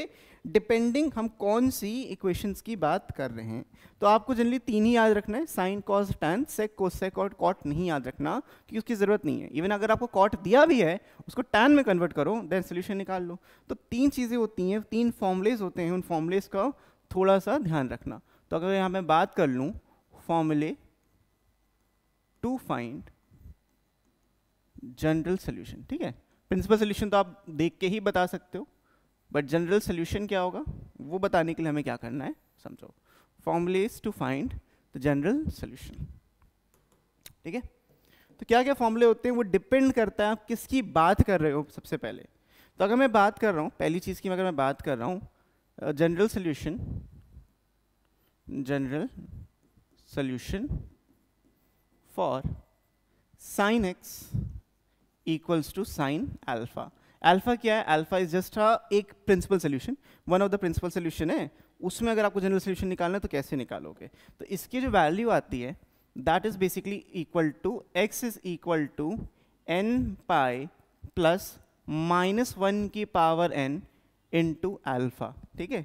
डिपेंडिंग हम कौन सी इक्वेशंस की बात कर रहे हैं तो आपको जनरली तीन ही याद रखना है sine cos tan sec sec और कॉट नहीं याद रखना क्योंकि उसकी ज़रूरत नहीं है इवन अगर आपको कॉट दिया भी है उसको टैन में कन्वर्ट करो देन सोल्यूशन निकाल लो तो तीन चीज़ें होती हैं तीन फॉर्मुलेज होते हैं उन फॉर्मुलेज का थोड़ा सा ध्यान रखना तो अगर यहाँ मैं बात कर लूँ formulae to find general solution ठीक है प्रिंसिपल सोल्यूशन तो आप देख के ही बता सकते हो बट जनरल सोल्यूशन क्या होगा वो बताने के लिए हमें क्या करना है समझो formulas to find the general solution ठीक है तो क्या क्या फॉर्मूले होते हैं वो डिपेंड करता है आप किसकी बात कर रहे हो सबसे पहले तो अगर मैं बात कर रहा हूँ पहली चीज़ की अगर मैं बात कर रहा हूँ general solution general solution for sine x equals to sine alpha. Alpha क्या है अल्फा इज जस्ट एक principal solution one of the principal solution है उसमें अगर आपको जनरल सोल्यूशन निकालना है तो कैसे निकालोगे तो इसकी जो वैल्यू आती है that is basically equal to x is equal to n pi plus minus one की पावर एन इंटू एल्फा ठीक है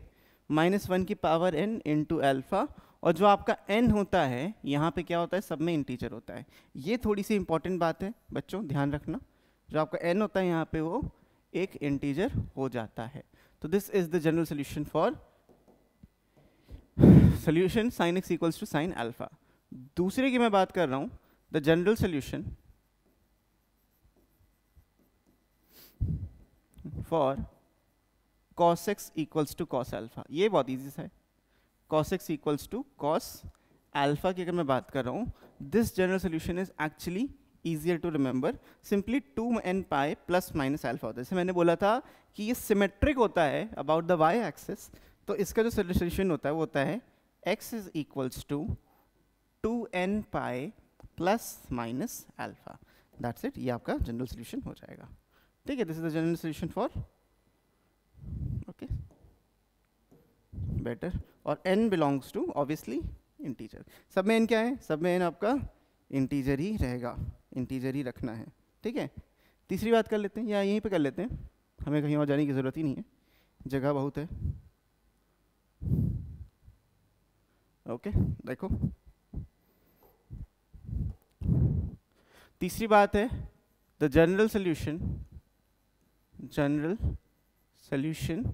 माइनस वन की पावर एन टू एल्फा और जो आपका एन होता है यहाँ पे क्या होता है सब में इंटीजर होता है ये थोड़ी सी इंपॉर्टेंट बात है बच्चों ध्यान रखना जो आपका एन होता है यहाँ पे वो एक इंटीजर हो जाता है तो this is the general solution for solution sine x equals to sine alpha दूसरे की मैं बात कर रहा हूँ the general solution for cos x equals to cos alpha ये बहुत ईजी सा है cos x equals to cos alpha की अगर मैं बात कर रहा हूँ this general solution is actually easier to remember simply to n pi plus minus alpha होता है जैसे मैंने बोला था कि ये सिमेट्रिक होता है अबाउट द वाई एक्सेस तो इसका जो सोल्यूशन होता है वो होता है x is equals to two n pi plus minus alpha that's it ये आपका जनरल सोल्यूशन हो जाएगा ठीक है this is the general solution for okay better और n belongs to obviously integer सब में n क्या है सब में n आपका इंटीजर ही रहेगा इंटीजर ही रखना है ठीक है तीसरी बात कर लेते हैं या यहीं पे कर लेते हैं हमें कहीं और जाने की ज़रूरत ही नहीं है जगह बहुत है ओके देखो तीसरी बात है the general solution general solution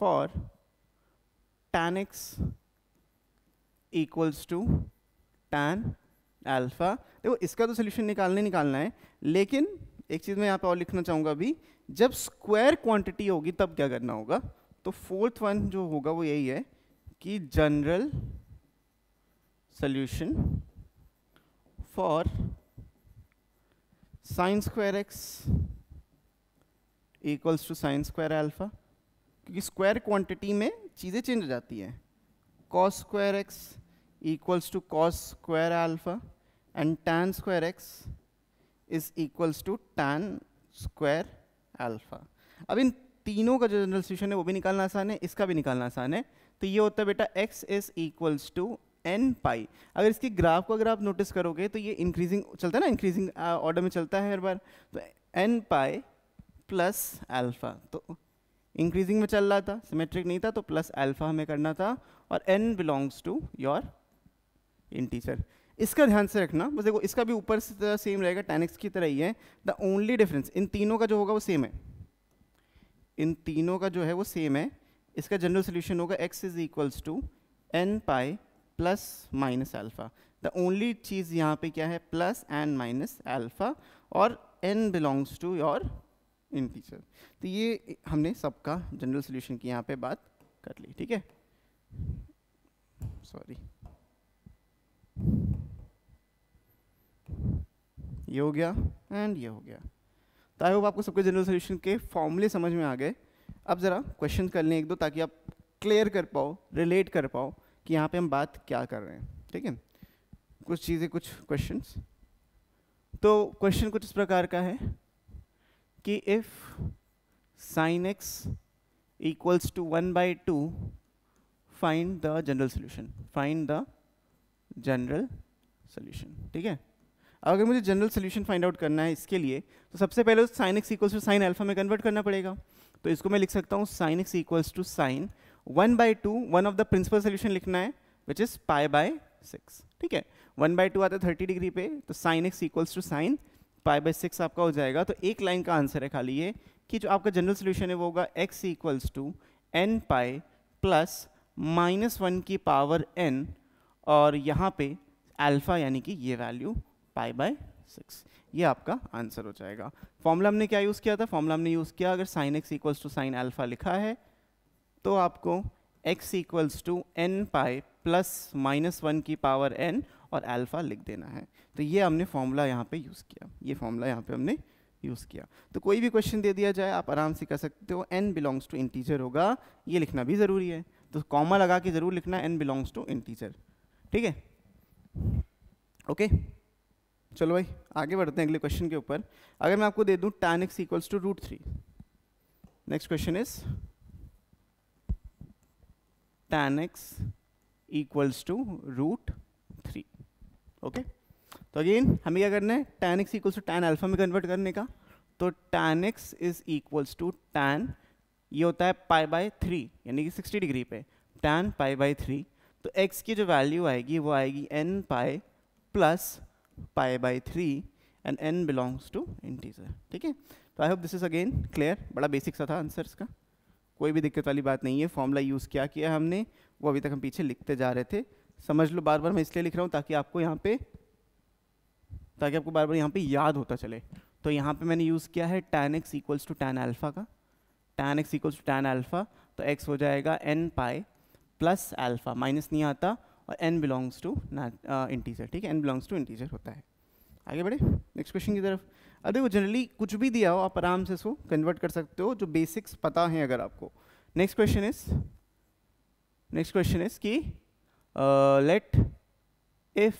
for tan x equals to tan alpha देखो इसका तो सोल्यूशन निकालने निकालना है लेकिन एक चीज़ मैं यहाँ पे और लिखना चाहूंगा अभी जब स्क्वायर क्वांटिटी होगी तब क्या करना होगा तो फोर्थ वन जो होगा वो यही है कि general solution for sine square x equals to sine square alpha क्योंकि स्क्वायर क्वांटिटी में चीज़ें चेंज हो जाती हैं cos square x equals to cos square alpha and tan square x is equals to tan square alpha अब इन तीनों का जो जनरल सोल्यूशन है वो भी निकालना आसान है इसका भी निकालना आसान है तो ये होता है बेटा x is equals to n pi अगर इसकी ग्राफ को अगर आप नोटिस करोगे तो ये इंक्रीजिंग चलता है ना इंक्रीजिंग ऑर्डर में चलता है हर बार तो एन पाई प्लस अल्फ़ा तो इंक्रीजिंग में चल रहा था सिमेट्रिक नहीं था तो प्लस अल्फा हमें करना था और n belongs to your integer इसका ध्यान से रखना बस देखो इसका भी ऊपर से सेम रहेगा टेन की तरह ही है द ओनली डिफरेंस इन तीनों का जो होगा वो सेम है इन तीनों का जो है वो सेम है इसका जनरल सोल्यूशन होगा x is equals to n pi plus minus alpha the only चीज़ यहाँ पे क्या है प्लस एंड माइनस एल्फा और n belongs to your integer तो ये हमने सबका जनरल सोल्यूशन की यहाँ पे बात कर ली ठीक है सॉरी ये हो गया एंड ये हो गया तो आई होप आपको सबके जनरल सोल्यूशन के फॉर्मूले समझ में आ गए अब ज़रा क्वेश्चन कर लें एक दो ताकि आप क्लियर कर पाओ रिलेट कर पाओ कि यहाँ पे हम बात क्या कर रहे हैं ठीक है कुछ चीज़ें कुछ क्वेश्चंस तो क्वेश्चन कुछ इस प्रकार का है कि if sine x equals to one by two find the general solution find the general solution ठीक है अब अगर मुझे जनरल सोल्यूशन फाइंड आउट करना है इसके लिए तो सबसे पहले उस sine x equals to sine alpha में कन्वर्ट करना पड़ेगा तो इसको मैं लिख सकता हूँ sine x equals to sine one by two one of the principal solution लिखना है which is pi by six ठीक है वन बाई टू आता है थर्टी डिग्री पे तो sine x equals to sine pi by six आपका हो जाएगा तो एक लाइन का आंसर है खाली ये कि जो आपका जनरल सोल्यूशन है वो होगा x equals to n pi plus minus one की पावर एन और यहाँ पे अल्फ़ा यानी कि ये वैल्यू पाई बाय सिक्स ये आपका आंसर हो जाएगा फॉर्मूला हमने क्या यूज़ किया था फॉर्मूला हमने यूज़ किया अगर sine x equals to sine alpha लिखा है तो आपको x equals to n pi plus minus one की पावर एन और अल्फ़ा लिख देना है तो ये हमने फॉर्मूला यहाँ पे यूज़ किया ये फॉर्मूला यहाँ पे हमने यूज़ किया तो कोई भी क्वेश्चन दे दिया जाए आप आराम से कर सकते हो एन बिलोंग्स टू इंटीजर होगा ये लिखना भी ज़रूरी है तो कॉमा लगा के ज़रूर लिखना एन बिलोंग्स टू इंटीजर ठीक है ओके चलो भाई आगे बढ़ते हैं अगले क्वेश्चन के ऊपर अगर मैं आपको दे दूँ tan x equals to root three next question is tan x equals to root okay तो अगेन हमें क्या करना है tan x equals to tan alpha में कन्वर्ट करने का तो tan x is equals to tan ये होता है पाई बाय थ्री यानी कि सिक्सटी डिग्री पे टेन पाई बाय थ्री तो एक्स की जो वैल्यू आएगी वो आएगी n pi plus pi by three and n belongs to integer ठीक है तो I hope this is again clear बड़ा बेसिक सा था आंसर का कोई भी दिक्कत वाली बात नहीं है फॉर्मूला यूज़ क्या किया हमने वो अभी तक हम पीछे लिखते जा रहे थे समझ लो बार बार मैं इसलिए लिख रहा हूँ ताकि आपको यहाँ पे ताकि आपको बार बार यहाँ पे याद होता चले तो यहाँ पे मैंने यूज़ किया है tan x equals to tan alpha का tan x equals to tan alpha तो x हो जाएगा n pi plus alpha minus नहीं आता और n बिलोंग्स टू इंटीजर ठीक है n बिलोंग्स टू इंटीजर होता है आगे बढ़े नेक्स्ट क्वेश्चन की तरफ अरे देखो जनरली कुछ भी दिया हो आप आराम से इसको कन्वर्ट कर सकते हो जो बेसिक्स पता हैं अगर आपको next question is next question is कि uh, let if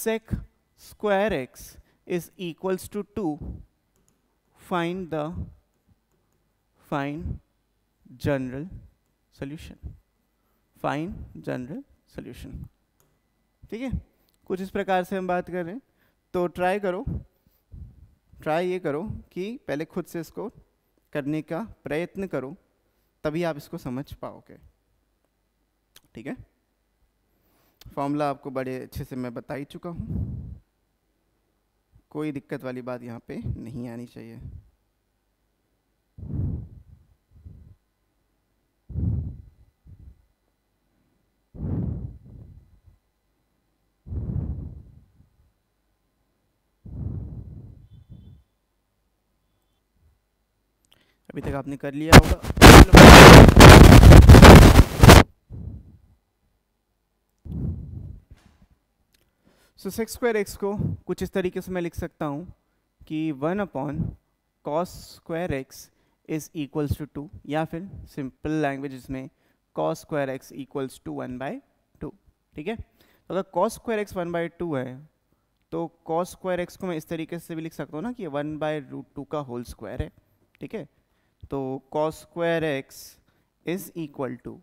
sec square x is equals to 2 find the find general solution find general solution ठीक है कुछ इस प्रकार से हम बात कर रहे हैं तो ट्राई करो ट्राई ये करो कि पहले खुद से इसको करने का प्रयत्न करो तभी आप इसको समझ पाओगे ठीक है फॉर्मूला आपको बड़े अच्छे से मैं बता ही चुका हूँ कोई दिक्कत वाली बात यहाँ पे नहीं आनी चाहिए अभी तक आपने कर लिया होगा सो सेक्स स्क्वायर एक्स को कुछ इस तरीके से मैं लिख सकता हूँ कि one upon cos square x is equals to two या फिर सिंपल लैंग्वेज में cos square x equals to one by two ठीक है तो अगर cos square x one by two है तो कॉस स्क्वायर एक्स को मैं इस तरीके से भी लिख सकता हूँ ना कि वन बाई रूट टू का होल स्क्वायर है ठीक है तो cos square x is equal to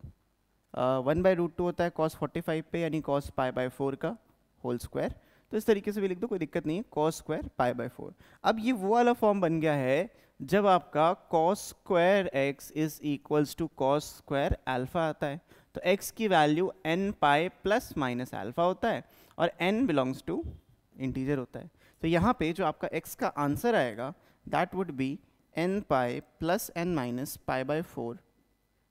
one by root two होता है कॉस फोर्टी फाइव पे यानी कॉस पाई बाई फोर का होल स्क्वायर तो इस तरीके से भी लिख दो कोई दिक्कत नहीं है cos square pi by four अब ये वो वाला फॉर्म बन गया है जब आपका cos square x is equals to cos square alpha आता है तो एक्स की value n pi plus minus alpha होता है और एन बिलोंग्स टू इंटीजर होता है तो यहाँ पे जो आपका एक्स का आंसर आएगा that would be n pi plus n minus pi by four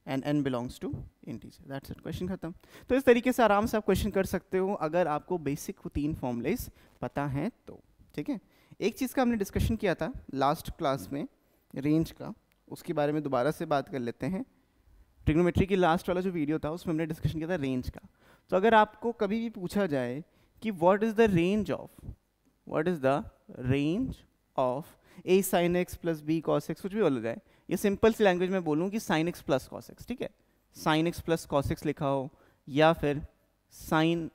and n belongs to integer that's it question खत्म तो इस तरीके से आराम से आप क्वेश्चन कर सकते हो अगर आपको बेसिक तीन फॉर्मलेस पता हैं तो ठीक है एक चीज़ का हमने डिस्कशन किया था लास्ट क्लास में रेंज का उसके बारे में दोबारा से बात कर लेते हैं ट्रिग्नोमेट्री की लास्ट वाला जो वीडियो था उसमें हमने डिस्कशन किया था रेंज का तो अगर आपको कभी भी पूछा जाए कि what is the range of what is the range of a sine x plus b cos x कुछ भी बोला जाए ये सिंपल सी लैंग्वेज में बोलूँ कि sine x plus cos x ठीक है sine x plus cos x लिखा हो या फिर sine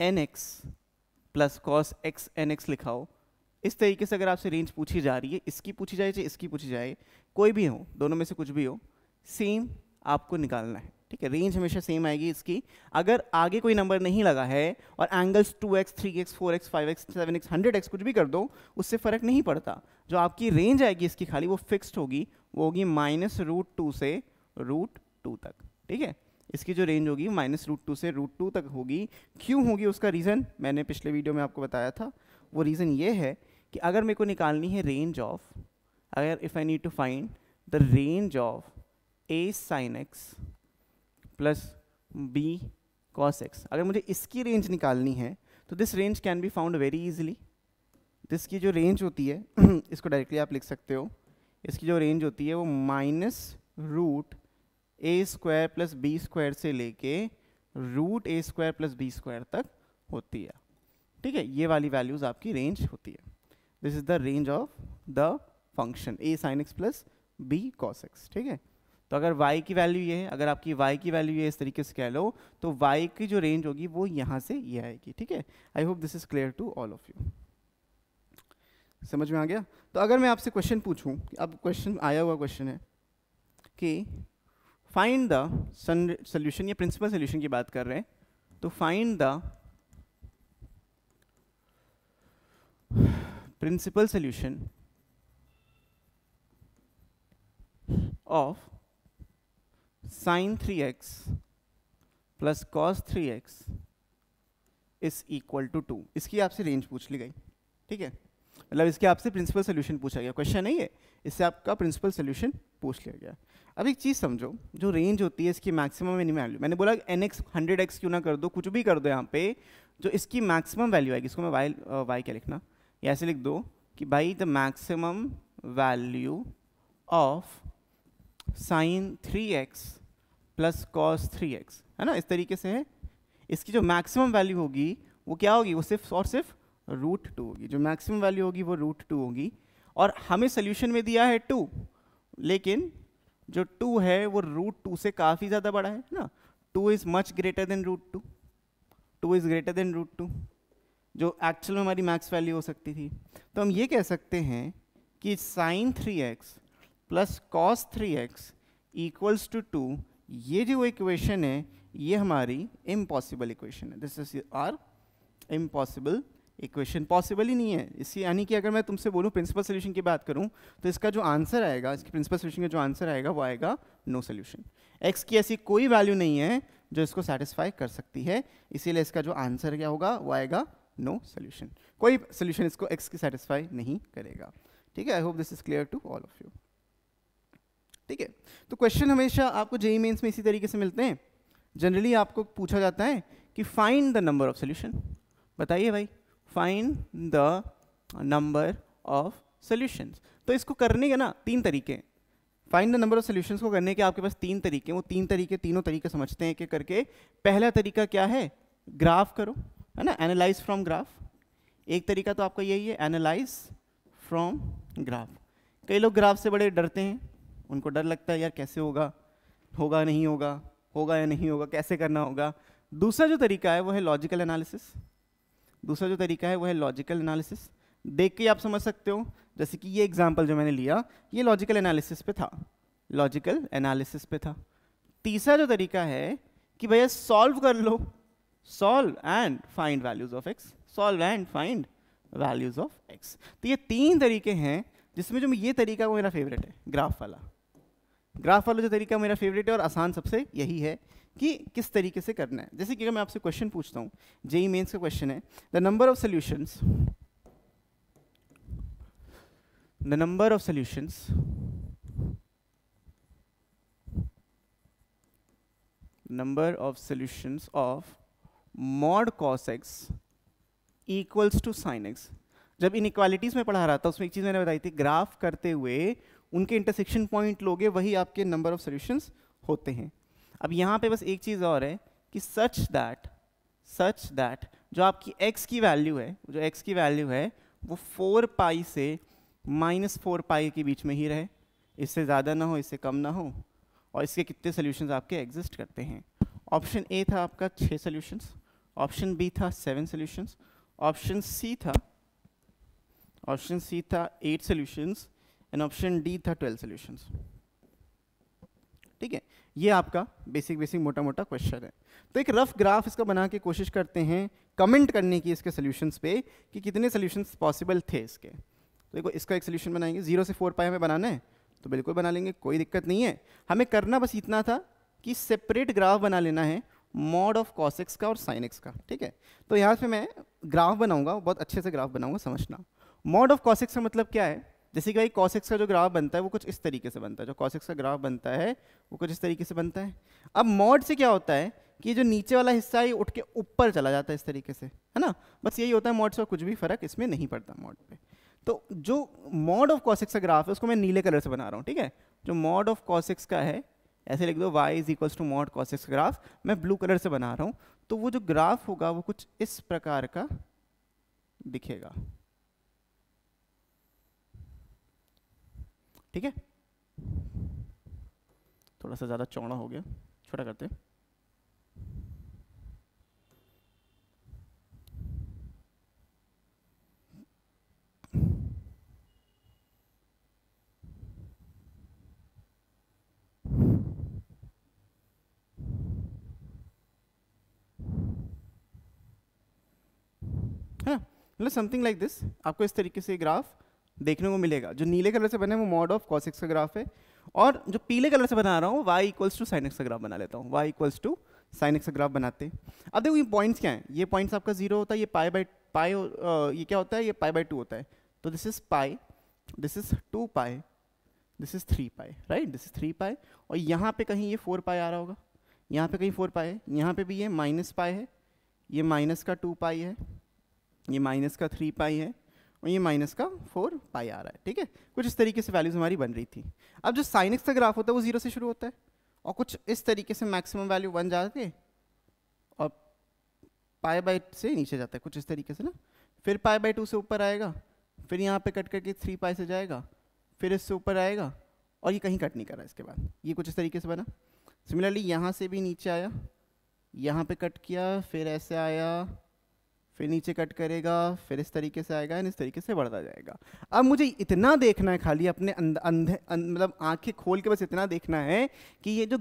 n x plus cos x n x लिखा हो इस तरीके से अगर आपसे रेंज पूछी जा रही है इसकी पूछी जाए चाहे इसकी पूछी जाए कोई भी हो दोनों में से कुछ भी हो सेम आपको निकालना है ठीक है रेंज हमेशा सेम आएगी इसकी अगर आगे कोई नंबर नहीं लगा है और angles 2x, 3x, 4x, 5x, 7x, 100x कुछ भी कर दो उससे फ़र्क नहीं पड़ता जो आपकी रेंज आएगी इसकी खाली वो फिक्स्ड होगी वो होगी माइनस रूट टू से रूट टू तक ठीक है इसकी जो रेंज होगी माइनस रूट टू से रूट टू तक होगी क्यों होगी उसका रीज़न मैंने पिछले वीडियो में आपको बताया था वो रीज़न ये है कि अगर मेरे को निकालनी है रेंज ऑफ अगर if I need to find the range of a sine x plus b cos x अगर मुझे इसकी रेंज निकालनी है तो this range can be found very easily this की जो रेंज होती है [clears throat] इसको डायरेक्टली आप लिख सकते हो इसकी जो रेंज होती है वो minus root a square plus b square से लेके root a square plus b square तक होती है ठीक है ये वाली वैल्यूज़ आपकी रेंज होती है this is the range of the function a sine x plus b cos x ठीक है तो अगर y की वैल्यू ये है अगर आपकी y की वैल्यू ये इस तरीके से कह लो तो y की जो रेंज होगी वो यहाँ से ये आएगी ठीक है I hope this is clear to all of you समझ में आ गया तो अगर मैं आपसे क्वेश्चन पूछूं अब क्वेश्चन आया हुआ क्वेश्चन है कि फाइंड द सोल्यूशन या प्रिंसिपल सोल्यूशन की बात कर रहे हैं तो find the principal solution of sine three x plus cos three x is equal to two इसकी आपसे रेंज पूछ ली गई ठीक है मतलब इसके आपसे प्रिंसिपल सोल्यूशन पूछा गया क्वेश्चन नहीं है इससे आपका प्रिंसिपल सोल्यूशन पूछ लिया गया अब एक चीज़ समझो जो रेंज होती है इसकी मैक्सिमम मिनिमम वैल्यू मैंने बोला एन एक्स हंड्रेड एक्स क्यों ना कर दो कुछ भी कर दो यहाँ पे जो इसकी मैक्सिमम वैल्यू आएगी इसको मैं वाई वाई uh, क्या लिखना या ऐसे लिख दो कि by the maximum value of sine three x plus cos three x है ना इस तरीके से है इसकी जो मैक्सिमम वैल्यू होगी वो क्या होगी वो सिर्फ और सिर्फ रूट टू होगी जो मैक्सिमम वैल्यू होगी वो रूट टू होगी और हमें सोल्यूशन में दिया है टू लेकिन जो टू है वो रूट टू से काफ़ी ज़्यादा बड़ा है ना two is much greater than root two two is greater than root two जो एक्चुअल में हमारी मैक्स वैल्यू हो सकती थी तो हम ये कह सकते हैं कि sine three x plus cos three x equals to two ये जो इक्वेशन है ये हमारी इम्पॉसिबल इक्वेशन है this is our impossible equation possible ही नहीं है इसी यानी कि अगर मैं तुमसे बोलूँ प्रिंसिपल सोल्यूशन की बात करूँ तो इसका जो आंसर आएगा इसके प्रिंसिपल सोल्यूशन का जो आंसर आएगा वो आएगा नो सोल्यूशन एक्स की ऐसी कोई वैल्यू नहीं है जो इसको सेटिस्फाई कर सकती है इसीलिए इसका जो आंसर क्या होगा वो आएगा नो सोल्यूशन कोई सोल्यूशन इसको एक्स की सेटिस्फाई नहीं करेगा ठीक है I hope this is clear to all of you ठीक है तो क्वेश्चन हमेशा आपको जेई मेन्स e में इसी तरीके से मिलते हैं जनरली आपको पूछा जाता है कि find the number of solution बताइए भाई find the number of solutions तो इसको करने के ना तीन तरीके find the number of solutions को करने के आपके पास तीन तरीके वो तीन तरीके तीनों तरीके समझते हैं एक एक करके पहला तरीका क्या है ग्राफ करो है ना एनालाइज फ्रॉम ग्राफ एक तरीका तो आपका यही है एनालाइज फ्रॉम ग्राफ कई लोग ग्राफ से बड़े डरते हैं उनको डर लगता है यार कैसे होगा होगा नहीं होगा होगा या नहीं होगा कैसे करना होगा दूसरा जो तरीका है वो है लॉजिकल एनालिसिस दूसरा जो तरीका है वो है लॉजिकल एनालिसिस देख के आप समझ सकते हो जैसे कि ये एग्जाम्पल जो मैंने लिया ये लॉजिकल एनालिसिस पे था लॉजिकल एनालिसिस पे था तीसरा जो तरीका है कि भैया सॉल्व कर लो solve and find values of x solve and find values of x तो ये तीन तरीके हैं जिसमें जो ये तरीका वो मेरा फेवरेट है ग्राफ वाला ग्राफ वाला जो तरीका मेरा फेवरेट है और आसान सबसे यही है कि किस तरीके से करना है जैसे कि अगर मैं आपसे क्वेश्चन पूछता हूँ जेई मेन्स e का क्वेश्चन है the number of solutions the number of solutions number of solution of mod cos x equals to sine x जब इन इक्वालिटीज में पढ़ा रहा था उसमें एक चीज़ मैंने बताई थी ग्राफ करते हुए उनके इंटरसेक्शन पॉइंट लोगे वही आपके नंबर ऑफ सोल्यूशंस होते हैं अब यहाँ पे बस एक चीज़ और है कि सच दैट सच दैट जो आपकी x की वैल्यू है जो x की वैल्यू है वो फोर पाई से माइनस फोर पाई के बीच में ही रहे इससे ज़्यादा ना हो इससे कम ना हो और इसके कितने सोल्यूशन आपके एग्जिस्ट करते हैं ऑप्शन ए था आपका छः सोल्यूशंस ऑप्शन बी था सेवन सोल्यूशंस ऑप्शन सी था ऑप्शन सी था eight solutions and option D था ट्वेल्व सोल्यूशंस ठीक है ये आपका बेसिक बेसिक मोटा मोटा क्वेश्चन है तो एक रफ ग्राफ इसका बना के कोशिश करते हैं कमेंट करने की इसके सोल्यूशन पे कि कितने सोल्यूशन पॉसिबल थे इसके तो देखो इसका एक सोल्यूशन बनाएंगे जीरो से फोर पाई हमें बनाना है तो बिल्कुल बना लेंगे कोई दिक्कत नहीं है हमें करना बस इतना था कि सेपरेट ग्राफ बना लेना है मॉड ऑफ कॉसिक्स का और साइन एक्स का ठीक है तो यहाँ पे मैं ग्राफ बनाऊंगा बहुत अच्छे से ग्राफ बनाऊंगा समझना मॉड ऑफ कॉसिक्स का मतलब क्या है जैसे कि भाई कॉशिक्स का जो ग्राफ बनता है वो कुछ इस तरीके से बनता है जो कॉशिक्स का ग्राफ बनता है वो कुछ इस तरीके से बनता है अब मॉड से क्या होता है कि जो नीचे वाला हिस्सा है उठ के ऊपर चला जाता है इस तरीके से है ना बस यही होता है मॉड से कुछ भी फर्क इसमें नहीं पड़ता मॉड पर तो जो मॉड ऑफ कॉशिक्स का ग्राफ है उसको मैं नीले कलर से बना रहा हूँ ठीक है जो मॉड ऑफ कॉशिक्स का है ऐसे लिख दो y is equals to mod cos x graph मैं ब्लू कलर से बना रहा हूँ तो वो जो ग्राफ होगा वो कुछ इस प्रकार का दिखेगा ठीक है थोड़ा सा ज़्यादा चौड़ा हो गया छोटा करते हैं है समथिंग लाइक दिस आपको इस तरीके से ग्राफ देखने को मिलेगा जो नीले कलर से बने वो मॉड ऑफ कॉस एक्स का ग्राफ है और जो पीले कलर से बना रहा हूँ y equals to sine x का ग्राफ बना लेता हूँ y equals to sine x का ग्राफ बनाते हैं अब देखो ये पॉइंट्स क्या हैं ये पॉइंट्स आपका जीरो होता है ये पाई बाई पाई ये क्या होता है ये पाई बाई टू होता है तो this is pi this is two pi this is three pi right this is three pi और यहाँ पे कहीं ये फोर पाई आ रहा होगा यहाँ पे कहीं फोर पाई है यहाँ पे भी ये माइनस पाई है ये माइनस का टू पाई है ये माइनस का थ्री पाई है और ये माइनस का फोर पाई आ रहा है ठीक है कुछ इस तरीके से वैल्यूज हमारी बन रही थी अब जो साइनिक्स का ग्राफ होता है वो जीरो से शुरू होता है और कुछ इस तरीके से मैक्सिमम वैल्यू बन जाती है और पाई बाई से नीचे जाता है कुछ इस तरीके से ना फिर पाई बाई टू से ऊपर आएगा फिर यहाँ पे कट करके थ्री पाई से जाएगा फिर इससे ऊपर आएगा और ये कहीं कट नहीं कर रहा इसके बाद ये कुछ इस तरीके से बना सिमिलरली यहाँ से भी नीचे आया यहाँ पे कट किया फिर ऐसे आया फिर नीचे कट करेगा फिर इस तरीके से आएगा एंड इस तरीके से बढ़ता जाएगा अब मुझे इतना देखना है खाली अपने अंधे मतलब आंखें खोल के बस इतना देखना है कि ये जो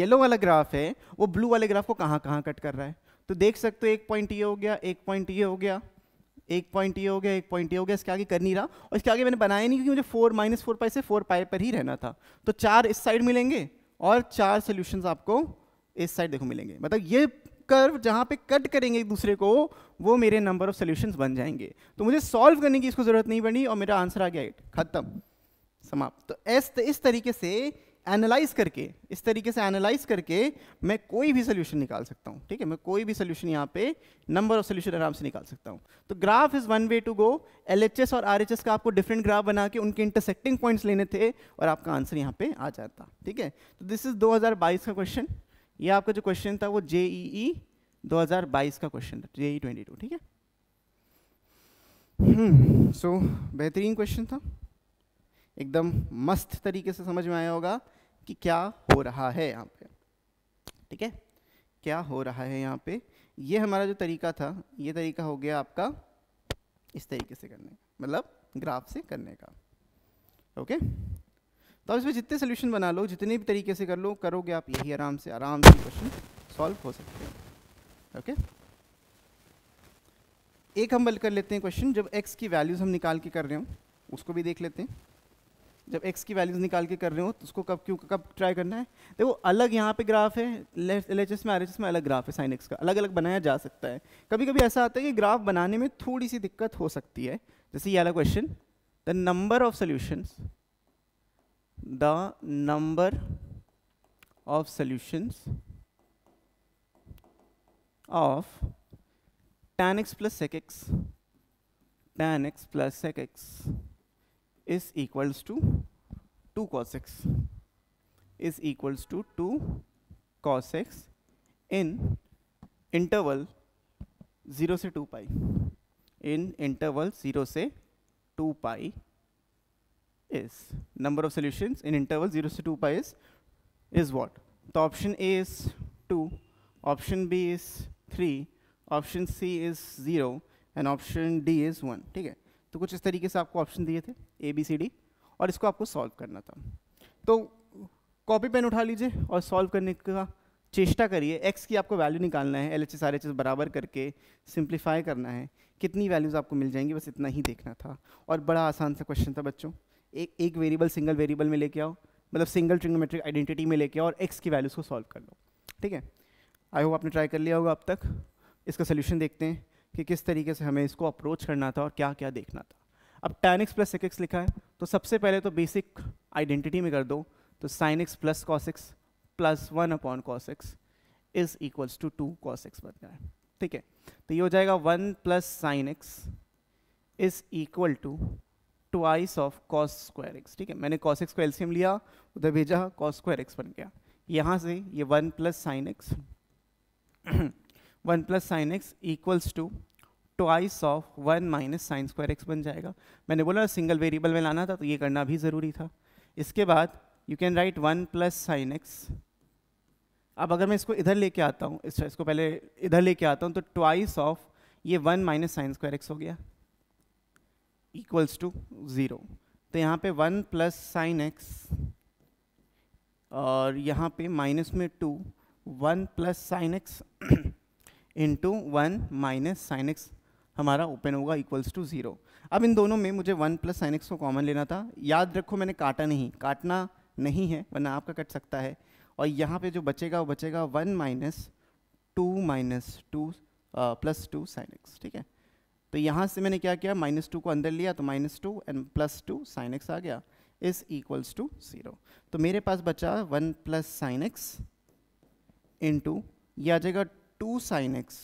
येलो वाला ग्राफ है वो ब्लू वाले ग्राफ को कहाँ कहाँ कट कर रहा है तो देख सकते हो एक पॉइंट ये हो गया एक पॉइंट ये हो गया एक पॉइंट ये हो गया एक पॉइंट ये हो गया इसके आगे कर नहीं रहा और इसके आगे मैंने बनाया नहीं क्योंकि मुझे फोर माइनस फोर पाई से फोर पाई पर ही रहना था तो चार इस साइड मिलेंगे और चार सोल्यूशन आपको इस साइड देखो मिलेंगे मतलब ये कर्व जहाँ पे कट करेंगे एक दूसरे को वो मेरे नंबर ऑफ सोल्यूशन बन जाएंगे तो मुझे सॉल्व करने की इसको ज़रूरत नहीं पड़ी और मेरा आंसर आ गया खत्म समाप्त तो एस इस तरीके से एनालाइज करके इस तरीके से एनालाइज करके मैं कोई भी सोल्यूशन निकाल सकता हूँ ठीक है मैं कोई भी सोल्यूशन यहाँ पे नंबर ऑफ सोल्यूशन आराम से निकाल सकता हूँ तो graph is one way to go L और आर का आपको डिफरेंट ग्राफ बना के उनके इंटरसेक्टिंग पॉइंट्स लेने थे और आपका आंसर यहाँ पे आ जाता ठीक है तो दिस इज़ दो का क्वेश्चन ये आपका जो क्वेश्चन था वो e e जेई 2022 का क्वेश्चन था जेई 22 e ठीक है सो hmm, बेहतरीन क्वेश्चन था एकदम मस्त तरीके से समझ में आया होगा कि क्या हो रहा है यहाँ पे ठीक है क्या हो रहा है यहाँ पे ये हमारा जो तरीका था ये तरीका हो गया आपका इस तरीके से करने मतलब ग्राफ से करने का ओके okay? तो आप इसमें जितने सोल्यूशन बना लो जितने भी तरीके से कर लो करोगे आप यही आराम से आराम से क्वेश्चन सॉल्व हो सकते हैं ओके एक हम बल कर लेते हैं क्वेश्चन जब एक्स की वैल्यूज़ हम निकाल के कर रहे हो उसको भी देख लेते हैं जब एक्स की वैल्यूज़ निकाल के कर रहे हो तो उसको कब क्यों कब ट्राई करना है देखो अलग यहाँ पे ग्राफ है एल एच में आर एच में अलग ग्राफ है साइन एक्स का अलग अलग बनाया जा सकता है कभी कभी ऐसा आता है कि ग्राफ बनाने में थोड़ी सी दिक्कत हो सकती है जैसे ये अला question the number of solutions the number of solutions of tan x plus sec x tan x plus sec x is equals to 2 cos x is equals to 2 cos x in interval 0 से 2 pi in interval 0 से 2 pi is number of solutions in interval 0 to 2 pi is is what? The option A is 2, option B is 3, option C is zero and option D is one ठीक है तो कुछ इस तरीके से आपको option दिए थे ए बी सी डी और इसको आपको सॉल्व करना था तो कॉपी पेन उठा लीजिए और सॉल्व करने का चेष्टा करिए एक्स की आपको वैल्यू निकालना है L H S R H S बराबर करके सिंप्लीफाई करना है कितनी वैल्यूज़ आपको मिल जाएंगी बस इतना ही देखना था और बड़ा आसान सा क्वेश्चन था बच्चों एक एक वेरिएबल सिंगल वेरिएबल में लेके आओ मतलब सिंगल ट्रिग्नोमेट्रिक आइडेंटिटी में लेके आओ और एक्स की वैल्यूज़ को सॉल्व कर लो ठीक है आई होप आपने ट्राई कर लिया होगा अब तक इसका सोल्यूशन देखते हैं कि किस तरीके से हमें इसको अप्रोच करना था और क्या क्या देखना था अब टेन एक्स प्लस सिक्स लिखा है तो सबसे पहले तो बेसिक आइडेंटिटी में कर दो तो sine x plus cos x plus one upon cos x is equals to two cos x बन गया है ठीक है तो ये हो जाएगा one plus sine x is equal to twice of cos square x ठीक है मैंने कॉस एक्स को एल्सियम लिया उधर भेजा कॉस स्क्वायर एक्स बन गया यहाँ से ये one plus sine x one plus sine x equals to twice of one minus sine square x बन जाएगा मैंने बोला सिंगल वेरिएबल में लाना था तो ये करना भी ज़रूरी था इसके बाद you can write one plus sine x अब अगर मैं इसको इधर लेके आता हूँ अच्छा, इसको पहले इधर लेके आता हूँ तो ट्वाइस ऑफ ये one minus sine square x हो गया इक्वल्स टू ज़ीरो तो यहाँ पे वन प्लस साइन एक्स और यहाँ पे माइनस में two one plus sine x into one minus sine x हमारा ओपन होगा इक्वल्स टू ज़ीरो अब इन दोनों में मुझे वन प्लस साइन एक्स को कॉमन लेना था याद रखो मैंने काटा नहीं काटना नहीं है वरना आपका कट सकता है और यहाँ पे जो बचेगा वो बचेगा one minus two minus two plus two sine x ठीक है तो यहाँ से मैंने क्या किया माइनस टू को अंदर लिया तो minus two and plus two sine x आ गया इज इक्वल्स टू ज़ीरो तो मेरे पास बचा one plus sine x into यह आ जाएगा two sine x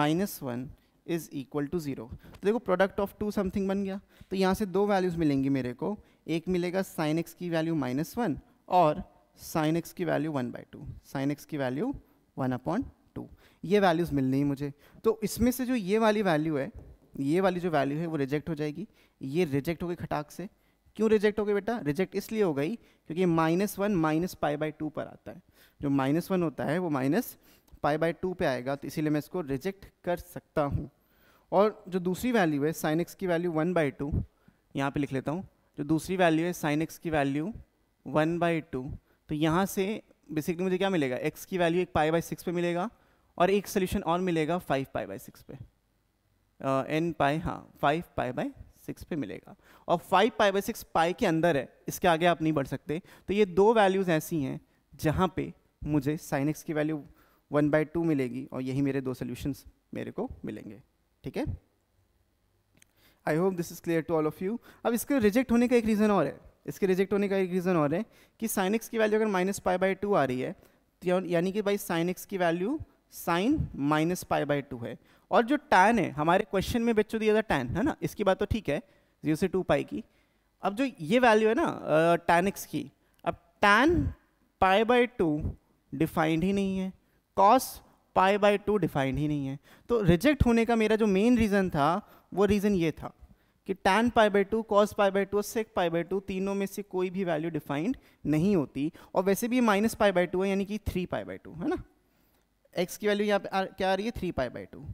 minus one is equal to zero तो देखो प्रोडक्ट ऑफ टू समथिंग बन गया तो यहाँ से दो वैल्यूज़ मिलेंगी मेरे को एक मिलेगा साइन एक्स की वैल्यू माइनस वन और साइन एक्स की value one by two sine x की वैल्यू वन अपॉन टू ये वैल्यूज़ मिलनी ही मुझे तो इसमें से जो ये वाली वैल्यू है ये वाली जो वैल्यू है वो रिजेक्ट हो जाएगी ये रिजेक्ट हो गई खटाक से क्यों रिजेक्ट हो गई बेटा रिजेक्ट इसलिए हो गई क्योंकि minus one minus pi by two पर आता है जो माइनस वन होता है वो माइनस पाई बाई टू पर आएगा तो इसीलिए मैं इसको रिजेक्ट कर सकता हूँ और जो दूसरी वैल्यू है साइन एक्स की वैल्यू वन बाई टू यहाँ पर लिख लेता हूँ जो दूसरी वैल्यू है साइन एक्स की वैल्यू वन बाई टू तो यहाँ से बेसिकली मुझे क्या मिलेगा एक्स की वैल्यू एक पाई बाई सिक्स पर मिलेगा और एक सोल्यूशन और मिलेगा फाइव पाई बाई सिक्स पे एन पाई हाँ फाइव पाई बाई सिक्स पे मिलेगा और five pi by six pi के अंदर है इसके आगे आप नहीं बढ़ सकते तो ये दो वैल्यूज़ ऐसी हैं जहाँ पे मुझे साइन एक्स की वैल्यू वन बाई टू मिलेगी और यही मेरे दो सोल्यूशंस मेरे को मिलेंगे ठीक है I hope this is clear to all of you अब इसके रिजेक्ट होने का एक रीज़न और है इसके रिजेक्ट होने का एक रीज़न और है कि साइन एक्स की वैल्यू अगर माइनस पाई बाई टू आ रही है तो यानी कि भाई साइन एक्स की value sine minus pi by two है और जो टैन है हमारे क्वेश्चन में बच्चों दिया था टैन है ना इसकी बात तो ठीक है जीरो से टू पाई की अब जो ये वैल्यू है ना टैन एक्स की अब tan pi by two defined ही नहीं है cos pi by two defined ही नहीं है तो रिजेक्ट होने का मेरा जो मेन रीज़न था वो रीज़न ये था कि tan pi by two cos pi by two और सेक पाई बाई टू तीनों में से कोई भी वैल्यू डिफाइंड नहीं होती और वैसे भी माइनस पाई बाई टू है यानी कि थ्री पाई बाई टू है ना एक्स की वैल्यू यहाँ पे आ, क्या आ रही है थ्री पाई बाई टू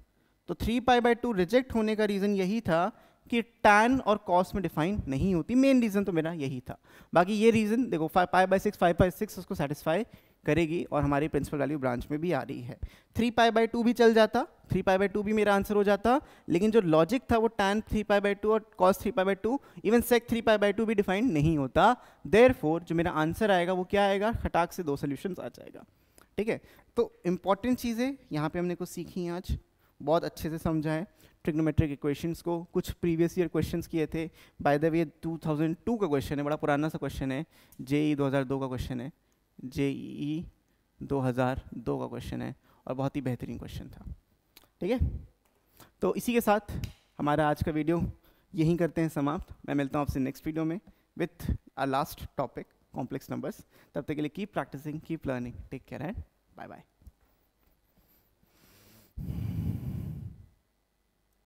तो three pi by two reject होने का रीज़न यही था कि टैन और कॉस में डिफाइन नहीं होती मेन रीज़न तो मेरा यही था बाकी ये रीज़न देखो five pi by six five by six उसको सेटिस्फाई करेगी और हमारी प्रिंसिपल वैल्यू ब्रांच में भी आ रही है थ्री पाई बाई टू भी चल जाता थ्री पाई बाई टू भी मेरा आंसर हो जाता लेकिन जो लॉजिक था वो tan three pi by two और cos three pi by two even sec three pi by two भी डिफाइन नहीं होता देर जो मेरा आंसर आएगा वो क्या आएगा खटाक से दो सोल्यूशन आ जाएगा ठीक है तो इम्पॉर्टेंट चीज़ें यहाँ पे हमने कुछ सीखी हैं आज बहुत अच्छे से समझा है ट्रिग्नोमेट्रिक इक्वेशंस को कुछ प्रीवियस ईयर क्वेश्चंस किए थे बाय द वे 2002 का क्वेश्चन है बड़ा पुराना सा क्वेश्चन है e जे ई दो का क्वेश्चन है e जे ई दो का क्वेश्चन है और बहुत ही बेहतरीन क्वेश्चन था ठीक है तो इसी के साथ हमारा आज का वीडियो यहीं करते हैं समाप्त मैं मिलता हूँ आपसे नेक्स्ट वीडियो में with a last topic complex numbers तब तक के लिए keep practicing keep learning take care and bye bye